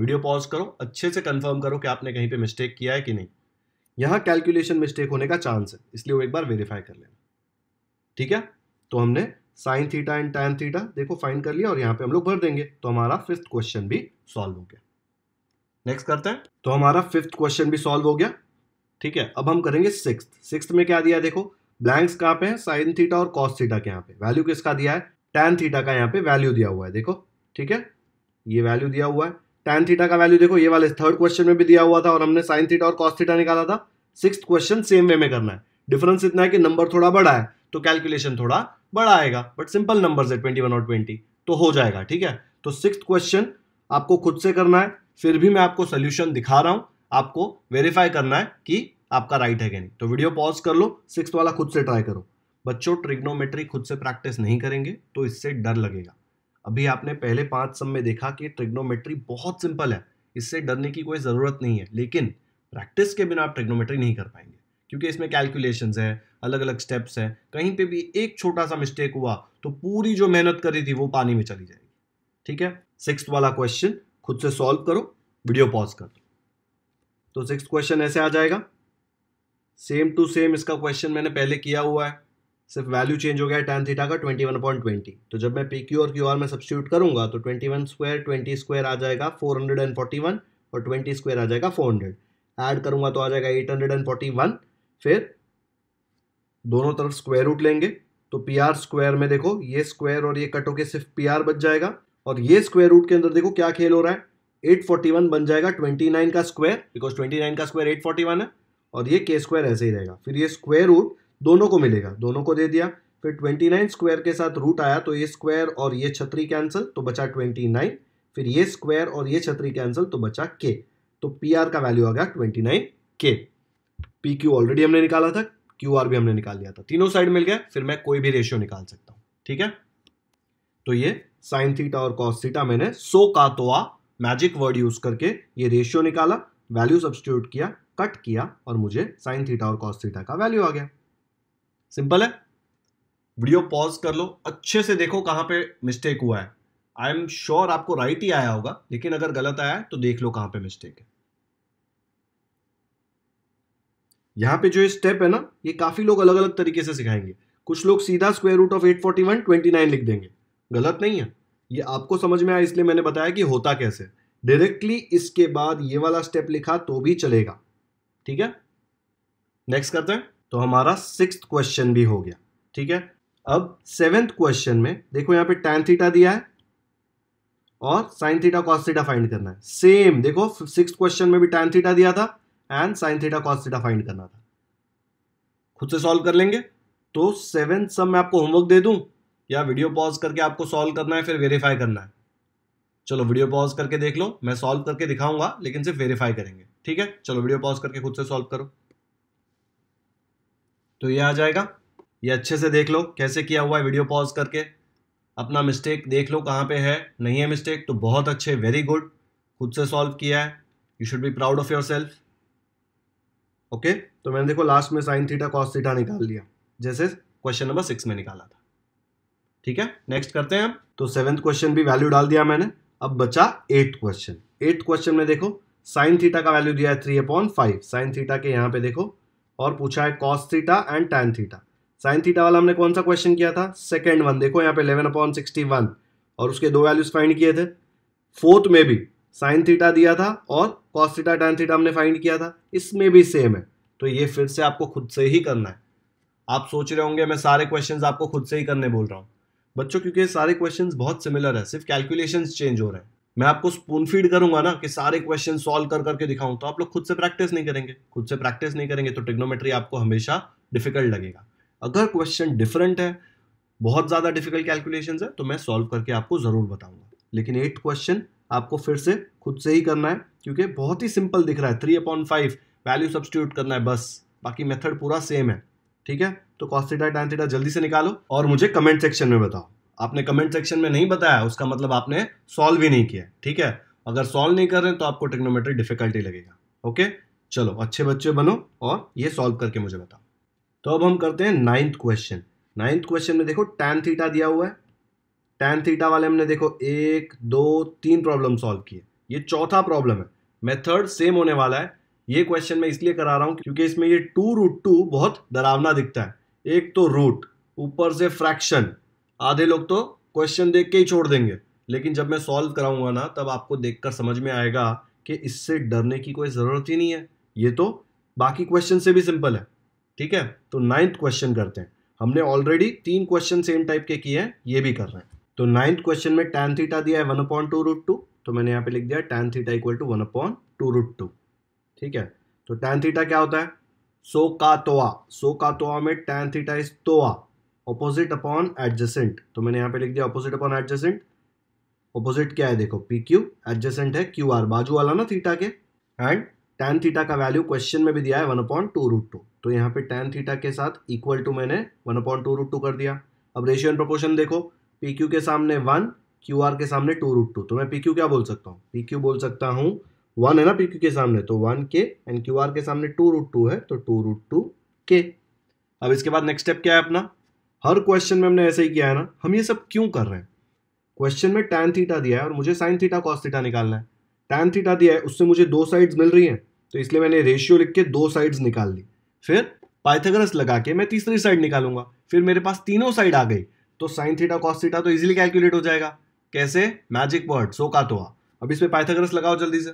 वीडियो पॉज करो अच्छे से कंफर्म करो कि आपने कहीं पे मिस्टेक किया है कि नहीं यहाँ कैलकुलेशन मिस्टेक होने का चांस है इसलिए वो एक बार वेरीफाई कर लेना ठीक है तो हमने sine theta and tan theta देखो फाइन कर लिया और यहाँ पे हम लोग भर देंगे तो हमारा फिफ्थ क्वेश्चन भी सॉल्व हो गया नेक्स्ट करते हैं तो हमारा फिफ्थ क्वेश्चन भी सॉल्व हो गया ठीक है अब हम करेंगे सिक्स सिक्स में क्या दिया देखो ब्लैंक्स कहाँ पे है साइन थीटा और कॉस थीटा के यहाँ पे वैल्यू किसका दिया है टेन थीटा का यहाँ पे वैल्यू दिया हुआ है देखो ठीक है ये वैल्यू दिया हुआ है टेन थीटा का वैल्यू देखो ये वाले थर्ड क्वेश्चन में भी दिया हुआ था और हमने साइन थीटा और कॉस थीटा निकाला था सिक्स क्वेश्चन सेम वे में करना है डिफरेंस इतना है कि नंबर थोड़ा बड़ा है तो कैलकुलेशन थोड़ा बड़ा आएगा बट सिंपल नंबर है ट्वेंटी और ट्वेंटी तो हो जाएगा ठीक है तो सिक्स क्वेश्चन आपको खुद से करना है फिर भी मैं आपको सोल्यूशन दिखा रहा हूं आपको वेरीफाई करना है कि आपका राइट right है कि नहीं तो वीडियो पॉज कर लो सिक्स वाला खुद से ट्राई करो बच्चों ट्रिग्नोमेट्री खुद से प्रैक्टिस नहीं करेंगे तो इससे डर लगेगा अभी आपने पहले पांच सम में देखा कि ट्रिग्नोमेट्री बहुत सिंपल है इससे डरने की कोई ज़रूरत नहीं है लेकिन प्रैक्टिस के बिना आप ट्रिग्नोमेट्री नहीं कर पाएंगे क्योंकि इसमें कैलकुलेशंस है अलग अलग स्टेप्स हैं कहीं पे भी एक छोटा सा मिस्टेक हुआ तो पूरी जो मेहनत करी थी वो पानी में चली जाएगी ठीक है सिक्स वाला क्वेश्चन खुद से सॉल्व करो वीडियो पॉज कर दो तो सिक्स क्वेश्चन ऐसे आ जाएगा सेम टू सेम इसका क्वेश्चन मैंने पहले किया हुआ है सिर्फ वैल्यू चेंज हो गया है टेन थीटा का ट्वेंटी वन पॉइंट ट्वेंटी तो जब मैं पी क्यू और क्यू आर में सब्सिट्यूट करूंगा तो twenty one square twenty square आ जाएगा four hundred and forty one और ट्वेंटी स्क्वायर आ जाएगा फोर हंड्रेड एड करूंगा तो आ जाएगा eight hundred and forty one फिर दोनों तरफ स्क्वायर रूट लेंगे तो पी आर स्क्वायर में देखो ये स्क्वायर और ये कट होके सिर्फ पी आर बच जाएगा और ये स्क्वायर रूट के अंदर देखो क्या खेल हो रहा है 841 बन जाएगा 29 का स्क्वायर बिकॉज 29 का स्क्वायर 841 है और ये के स्क्वायर ऐसे ही रहेगा फिर ये स्क्वायर रूट दोनों को मिलेगा दोनों को दे दिया फिर 29 स्क्वायर के साथ रूट आया तो ये स्क्वायर और ये छतरी कैंसिल तो बचा 29 फिर ये स्क्वायर और ये छतरी कैंसिल तो बचा के तो पी का वैल्यू आ गया ट्वेंटी नाइन के पी क्यू ऑलरेडी हमने निकाला था क्यू आर भी हमने निकाल लिया था तीनों साइड मिल गया फिर मैं कोई भी रेशियो निकाल सकता हूं ठीक है तो ये साइन थीटा और कॉस थीटा मैंने सो का तो आ मैजिक वर्ड यूज करके ये रेशियो निकाला वैल्यू सब्सटीट्यूट किया कट किया और मुझे साइन थीटा और कॉस थीटा का वैल्यू आ गया सिंपल है वीडियो पॉज कर लो अच्छे से देखो कहां पे मिस्टेक हुआ है आई एम श्योर आपको राइट ही आया होगा लेकिन अगर गलत आया है तो देख लो कहां पे मिस्टेक है यहाँ पे जो स्टेप है ना ये काफ़ी लोग अलग अलग तरीके से सिखाएंगे कुछ लोग सीधा square root of eight forty one twenty nine लिख देंगे गलत नहीं है ये आपको समझ में आया इसलिए मैंने बताया कि होता कैसे डायरेक्टली इसके बाद ये वाला स्टेप लिखा तो भी चलेगा ठीक है नेक्स्ट करते हैं तो हमारा सिक्स क्वेश्चन भी हो गया ठीक है अब सेवेंथ क्वेश्चन में देखो यहाँ पे टेन थीटा दिया है और sine theta cos theta find करना है सेम देखो सिक्स क्वेश्चन में भी टेन थीटा दिया था and sine theta cos theta find करना था खुद से सॉल्व कर लेंगे तो सेवन सम मैं आपको होमवर्क दे दूं या वीडियो पॉज करके आपको सॉल्व करना है फिर वेरीफाई करना है चलो वीडियो पॉज करके देख लो मैं सॉल्व करके दिखाऊंगा लेकिन सिर्फ वेरीफाई करेंगे ठीक है चलो वीडियो पॉज करके खुद से सॉल्व करो तो ये आ जाएगा ये अच्छे से देख लो कैसे किया हुआ है वीडियो पॉज करके अपना मिस्टेक देख लो कहाँ पे है नहीं है मिस्टेक तो बहुत अच्छे वेरी गुड खुद से सॉल्व किया है you should be proud of yourself okay तो मैंने देखो लास्ट में साइन थीटा कॉस थीटा निकाल लिया जैसे क्वेश्चन नंबर सिक्स में निकाला था ठीक है नेक्स्ट करते हैं अब तो सेवेंथ क्वेश्चन भी वैल्यू डाल दिया मैंने अब बचा एट्थ क्वेश्चन एट्थ क्वेश्चन में देखो साइन थीटा का वैल्यू दिया है three upon five sine theta के यहाँ पे देखो और पूछा है cos theta and tan theta sine theta वाला हमने कौन सा क्वेश्चन किया था सेकेंड वन देखो यहाँ पे इलेवन अपॉन सिक्सटी वन और उसके दो वैल्यूज फाइंड किए थे फोर्थ में भी साइन थीटा दिया था और कॉस्टिटा टेन थीटा हमने फाइंड किया था इसमें भी सेम है तो ये फिर से आपको खुद से ही करना है आप सोच रहे होंगे मैं सारे क्वेश्चंस आपको खुद से ही करने बोल रहा हूँ बच्चों क्योंकि सारे क्वेश्चंस बहुत सिमिलर है सिर्फ कैलकुलेशंस चेंज हो रहे हैं मैं आपको स्पून फीड करूंगा ना कि सारे क्वेश्चन सॉल्व कर करके दिखाऊं तो आप लोग खुद से प्रैक्टिस नहीं करेंगे खुद से प्रैक्टिस नहीं करेंगे तो ट्रिग्नोमेट्री आपको हमेशा डिफिकल्ट लगेगा अगर क्वेश्चन डिफरेंट है बहुत ज़्यादा डिफिकल्ट कैलकुलेशन है तो मैं सॉल्व करके आपको ज़रूर बताऊंगा लेकिन एट क्वेश्चन आपको फिर से खुद से ही करना है क्योंकि बहुत ही सिंपल दिख रहा है three upon five value substitute करना है बस बाकी मेथड पूरा सेम है ठीक है तो कॉस्टिटा टाइम थीटा जल्दी से निकालो और मुझे कमेंट सेक्शन में बताओ आपने कमेंट सेक्शन में नहीं बताया उसका मतलब आपने सॉल्व ही नहीं किया ठीक है अगर सॉल्व नहीं कर रहे तो आपको टेक्नोमेट्री डिफिकल्टी लगेगा ओके चलो अच्छे बच्चे बनो और ये सॉल्व करके मुझे बताओ तो अब हम करते हैं नाइन्थ क्वेश्चन नाइन्थ क्वेश्चन में देखो टैन थीटा दिया हुआ है टेन थीटा वाले हमने देखो एक दो तीन प्रॉब्लम सॉल्व किए ये चौथा प्रॉब्लम है मेथड सेम होने वाला है ये क्वेश्चन मैं इसलिए करा रहा हूँ क्योंकि इसमें ये टू रूट टू बहुत डरावना दिखता है एक तो रूट ऊपर से फ्रैक्शन आधे लोग तो क्वेश्चन देख के ही छोड़ देंगे लेकिन जब मैं सॉल्व कराऊंगा ना तब आपको देख समझ में आएगा कि इससे डरने की कोई ज़रूरत ही नहीं है ये तो बाकी क्वेश्चन से भी सिंपल है ठीक है तो नाइन्थ क्वेश्चन करते हैं हमने ऑलरेडी तीन क्वेश्चन सेम टाइप के किए हैं ये भी कर रहे हैं तो नाइन्थ क्वेश्चन में टेन थीटा दिया है one upon two root two तो मैंने यहाँ पे लिख दिया tan theta equal to one upon two root two ठीक है तो टेन थीटा क्या होता है सो का तोआ सो का तोआ में टेन थीटा इज तोआ ऑपोजिट अपॉन एडजेसेंट तो मैंने यहाँ पे लिख दिया ऑपोजिट अपॉन एडजेसेंट ऑपोजिट क्या है देखो पी क्यू एडजेसेंट है क्यू आर बाजू वाला ना थीटा के एंड टेन थीटा का वैल्यू क्वेश्चन में भी दिया है one upon two root two तो यहाँ पे टेन थीटा के साथ इक्वल टू मैंने one upon two root two कर दिया अब रेशियो एंड प्रोपोर्शन देखो पी क्यू के सामने वन क्यू आर के सामने टू रूट टू तो मैं पी क्यू क्या बोल सकता हूँ पी क्यू बोल सकता हूँ वन है ना पी क्यू के सामने तो वन के एंड क्यू आर के सामने टू रूट टू है तो टू रूट टू के अब इसके बाद नेक्स्ट स्टेप क्या है अपना हर क्वेश्चन में हमने ऐसे ही किया है ना हम ये सब क्यों कर रहे हैं क्वेश्चन में टैन थीटा दिया है और मुझे साइन थीटा कॉस थीटा निकालना है टैन थीटा दिया है उससे मुझे दो साइड्स मिल रही हैं तो इसलिए मैंने रेशियो लिख के दो साइड्स निकाल ली फिर पाइथागोरस लगा के मैं तीसरी साइड निकालूंगा फिर मेरे पास तीनों साइड आ गई तो साइन थीटा कॉस थीटा तो इजीली कैलकुलेट हो जाएगा कैसे मैजिक वर्ड सो का तो अब इसमें पाइथागोरस लगाओ जल्दी से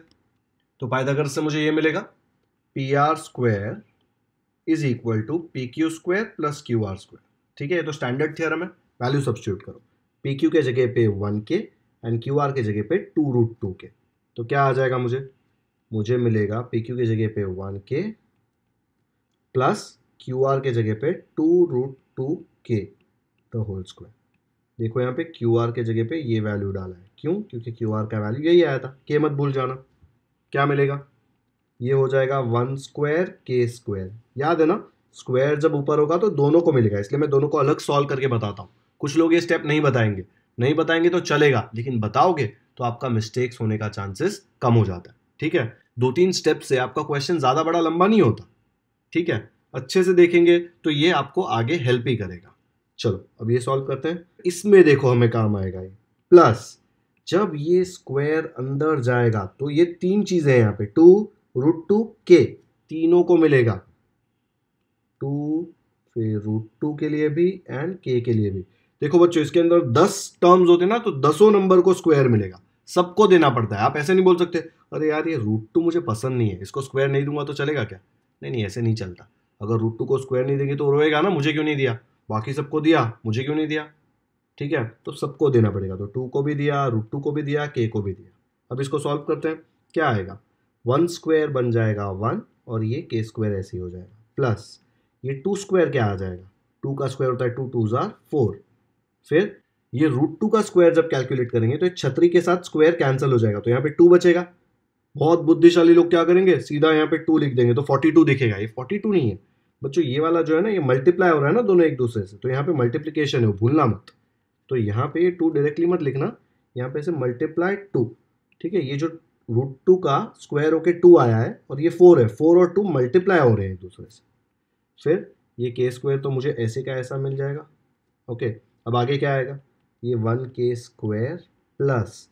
तो पाइथागोरस से मुझे ये मिलेगा P R square is equal to P Q square plus Q R square ठीक है ये तो स्टैंडर्ड थियरम है वैल्यू सब्सिट्यूट करो पी क्यू के जगह पे वन के एंड क्यू आर के जगह पे टू रूट टू के तो क्या आ जाएगा मुझे मुझे मिलेगा पी क्यू के जगह पे वन के प्लस क्यू आर के जगह पे टू रूट टू के द होल स्क्वायर देखो यहाँ पे क्यू आर के जगह पे ये वैल्यू डाला है क्यों क्योंकि क्यू आर का वैल्यू यही आया था के मत भूल जाना क्या मिलेगा ये हो जाएगा वन स्क्वायर के स्क्वायर याद है ना स्क्वायर जब ऊपर होगा तो दोनों को मिलेगा इसलिए मैं दोनों को अलग सॉल्व करके बताता हूँ कुछ लोग ये स्टेप नहीं बताएंगे नहीं बताएंगे तो चलेगा लेकिन बताओगे तो आपका मिस्टेक्स होने का चांसेस कम हो जाता है ठीक है दो तीन स्टेप से आपका क्वेश्चन ज़्यादा बड़ा लंबा नहीं होता ठीक है अच्छे से देखेंगे तो ये आपको आगे हेल्प ही करेगा चलो अब ये सॉल्व करते हैं इसमें देखो हमें काम आएगा ये प्लस जब ये स्क्वायर अंदर जाएगा तो ये तीन चीज़ें हैं यहाँ पे टू रूट टू के तीनों को मिलेगा टू फिर रूट टू के लिए भी एंड के के लिए भी देखो बच्चों इसके अंदर दस टर्म्स होते हैं ना तो दसों नंबर को स्क्वायर मिलेगा सबको देना पड़ता है आप ऐसे नहीं बोल सकते अरे यार ये रूट टू मुझे पसंद नहीं है इसको स्क्वायर नहीं दूंगा तो चलेगा क्या नहीं नहीं ऐसे नहीं चलता अगर रूट टू को स्क्वायर नहीं देंगे तो रोएगा ना मुझे क्यों नहीं दिया बाकी सबको दिया मुझे क्यों नहीं दिया ठीक है तो सबको देना पड़ेगा तो टू को भी दिया रूट टू को भी दिया के को भी दिया अब इसको सॉल्व करते हैं क्या आएगा वन स्क्वायर बन जाएगा वन और ये के स्क्वायर ऐसे ही हो जाएगा प्लस ये टू स्क्वायर क्या आ जाएगा टू का स्क्वायर होता है टू टू ज़ार फोर फिर ये रूट टू का स्क्वायर जब कैलकुलेट करेंगे तो छतरी के साथ स्क्वायर कैंसिल हो जाएगा तो यहाँ पे टू बचेगा बहुत बुद्धिशाली लोग क्या करेंगे सीधा यहाँ पे टू लिख देंगे तो फोर्टी टू दिखेगा ये फोर्टी टू नहीं है बच्चों ये वाला जो है ना ये मल्टीप्लाई हो रहा है ना दोनों एक दूसरे से तो यहाँ पे मल्टीप्लीकेशन है भूलना मत तो यहाँ पे ये टू डायरेक्टली मत लिखना यहाँ पे से मल्टीप्लाई टू ठीक है ये जो रूट टू का स्क्वायर होके टू आया है और ये फोर है फोर और टू मल्टीप्लाई हो रहे हैं एक दूसरे से फिर ये के स्क्वायर तो मुझे ऐसे का ऐसा मिल जाएगा ओके अब आगे क्या आएगा ये वन के स्क्वायर प्लस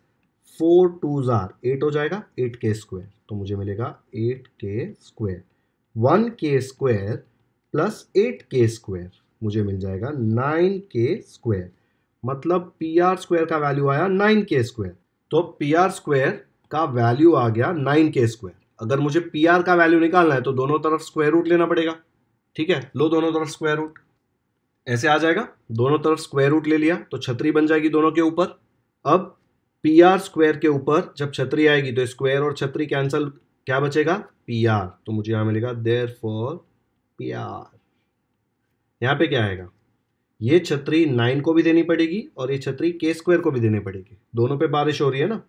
फोर टू जार एट हो जाएगा एट के स्क्वायर तो मुझे मिलेगा एट के स्क्वायर वन के स्क्वायर प्लस एट के स्क्वायर मुझे मिल जाएगा नाइन के स्क्वायर मतलब पी आर स्क्वायर का वैल्यू आया नाइन के स्क्वायर तो पी आर स्क्वायर का वैल्यू आ गया नाइन के स्क्वायर अगर मुझे पी आर का वैल्यू निकालना है तो दोनों तरफ स्क्वायर रूट लेना पड़ेगा ठीक है लो दोनों तरफ स्क्वायर रूट ऐसे आ जाएगा दोनों तरफ स्क्वायर रूट ले लिया तो छतरी बन जाएगी दोनों के ऊपर अब पी आर स्क्वायर के ऊपर जब छतरी आएगी तो स्क्वायर और छतरी कैंसल क्या बचेगा पी आर तो मुझे यहाँ मिलेगा देर फॉर प्यार यहां पे क्या आएगा ये छतरी नाइन को भी देनी पड़ेगी और ये छतरी के स्क्वायर को भी देनी पड़ेगी दोनों पे बारिश हो रही है ना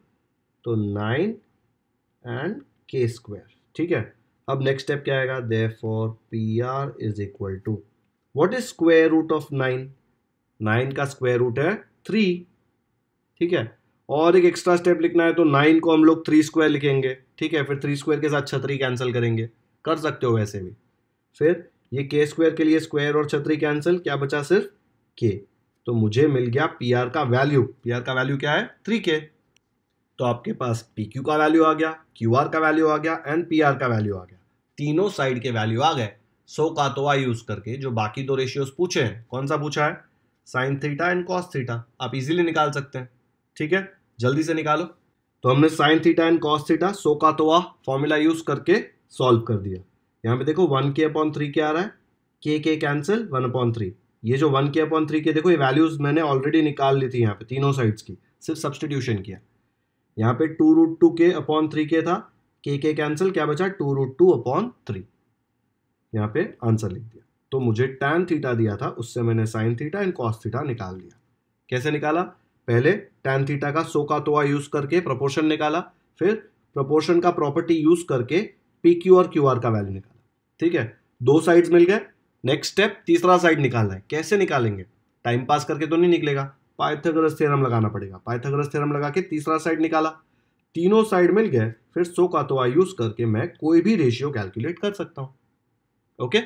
तो नाइन एंड के स्क्वायर ठीक है अब नेक्स्ट स्टेप क्या आएगा therefore P R is equal to what is square root of nine nine का स्क्वायर रूट है थ्री ठीक है और एक एक्स्ट्रा स्टेप लिखना है तो नाइन को हम लोग थ्री स्क्वायर लिखेंगे ठीक है फिर थ्री स्क्वायर के साथ छतरी कैंसिल करेंगे कर सकते हो वैसे भी फिर ये के स्क्वायर के लिए स्क्वायर और छतरी कैंसिल क्या बचा सिर्फ के तो मुझे मिल गया पी आर का वैल्यू पी आर का वैल्यू क्या है थ्री के तो आपके पास पी क्यू का वैल्यू आ गया क्यू आर का वैल्यू आ गया एंड पी आर का वैल्यू आ गया तीनों साइड के वैल्यू आ गए सो का तोआ यूज करके जो बाकी दो रेशियोज पूछे हैं कौन सा पूछा है sine theta and cos theta आप इजीली निकाल सकते हैं ठीक है जल्दी से निकालो तो हमने sine theta and cos theta सो का तोआ फॉर्मूला यूज करके सॉल्व कर दिया यहाँ पे देखो वन के अपॉन थ्री क्या आ रहा है के के कैंसिल वन अपॉन थ्री ये जो वन के अपॉन थ्री के देखो ये वैल्यूज़ मैंने ऑलरेडी निकाल ली थी यहाँ पे तीनों साइड्स की सिर्फ सब्सटीट्यूशन किया यहाँ पे टू रूट टू के अपॉन थ्री के था के के कैंसिल क्या बचा two root two upon three यहाँ पे आंसर लिख दिया तो मुझे टेन थीटा दिया था उससे मैंने sine theta and cos theta निकाल लिया कैसे निकाला पहले टेन थीटा का सोका तोआ यूज़ करके प्रपोर्शन निकाला फिर प्रपोर्शन का प्रॉपर्टी यूज़ करके पी क्यू और क्यू आर का वैल्यू निकाला ठीक है दो साइड्स मिल गए नेक्स्ट स्टेप तीसरा साइड निकालना है कैसे निकालेंगे टाइम पास करके तो नहीं निकलेगा पाइथागोरस थ्योरम लगाना पड़ेगा पाइथागोरस थ्योरम लगा के तीसरा साइड निकाला तीनों साइड मिल गए फिर सो का तो यूज करके मैं कोई भी रेशियो कैलकुलेट कर सकता हूं ओके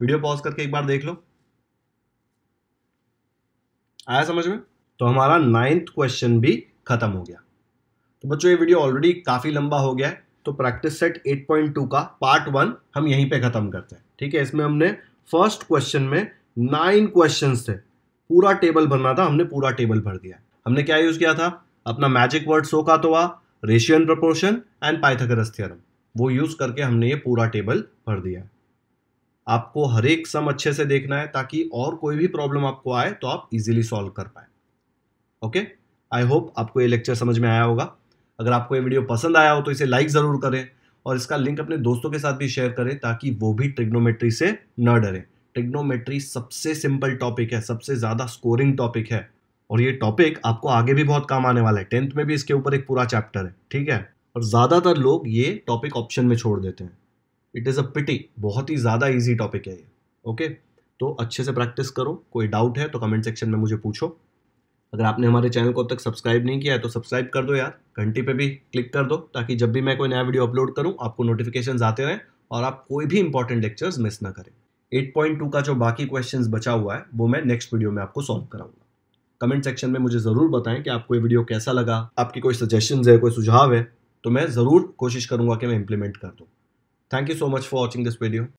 वीडियो पॉज करके एक बार देख लो आया समझ में तो हमारा नाइन्थ क्वेश्चन भी खत्म हो गया तो बच्चों ये वीडियो ऑलरेडी काफ़ी लंबा हो गया है तो प्रैक्टिस सेट 8.2 का पार्ट वन हम यहीं पे ख़त्म करते हैं ठीक है इसमें हमने फर्स्ट क्वेश्चन में नाइन क्वेश्चन थे पूरा टेबल भरना था हमने पूरा टेबल भर दिया हमने क्या यूज़ किया था अपना मैजिक वर्ड सो का तो ratio and proportion and Pythagoras theorem वो यूज़ करके हमने ये पूरा टेबल भर दिया आपको हर एक सम अच्छे से देखना है ताकि और कोई भी प्रॉब्लम आपको आए तो आप इजीली सॉल्व कर पाए ओके आई होप आपको ये लेक्चर समझ में आया होगा अगर आपको ये वीडियो पसंद आया हो तो इसे लाइक ज़रूर करें और इसका लिंक अपने दोस्तों के साथ भी शेयर करें ताकि वो भी ट्रिग्नोमेट्री से न डरें ट्रिग्नोमेट्री सबसे सिंपल टॉपिक है सबसे ज़्यादा स्कोरिंग टॉपिक है और ये टॉपिक आपको आगे भी बहुत काम आने वाला है टेंथ में भी इसके ऊपर एक पूरा चैप्टर है ठीक है और ज़्यादातर लोग ये टॉपिक ऑप्शन में छोड़ देते हैं इट इज़ अ पिटी बहुत ही ज़्यादा ईजी टॉपिक है ये ओके तो अच्छे से प्रैक्टिस करो कोई डाउट है तो कमेंट सेक्शन में मुझे पूछो अगर आपने हमारे चैनल को अब तक सब्सक्राइब नहीं किया है तो सब्सक्राइब कर दो यार घंटी पे भी क्लिक कर दो ताकि जब भी मैं कोई नया वीडियो अपलोड करूँ आपको नोटिफिकेशन आते रहें और आप कोई भी इंपॉर्टेंट लेक्चर्स मिस ना करें 8.2 का जो बाकी क्वेश्चन बचा हुआ है वो मैं नेक्स्ट वीडियो में आपको सॉल्व कराऊंगा कमेंट सेक्शन में मुझे ज़रूर बताएं कि आपको ये वीडियो कैसा लगा आपकी कोई सजेशन है कोई सुझाव है तो मैं ज़रूर कोशिश करूंगा कि मैं इंप्लीमेंट कर दूँ thank you so much for watching this video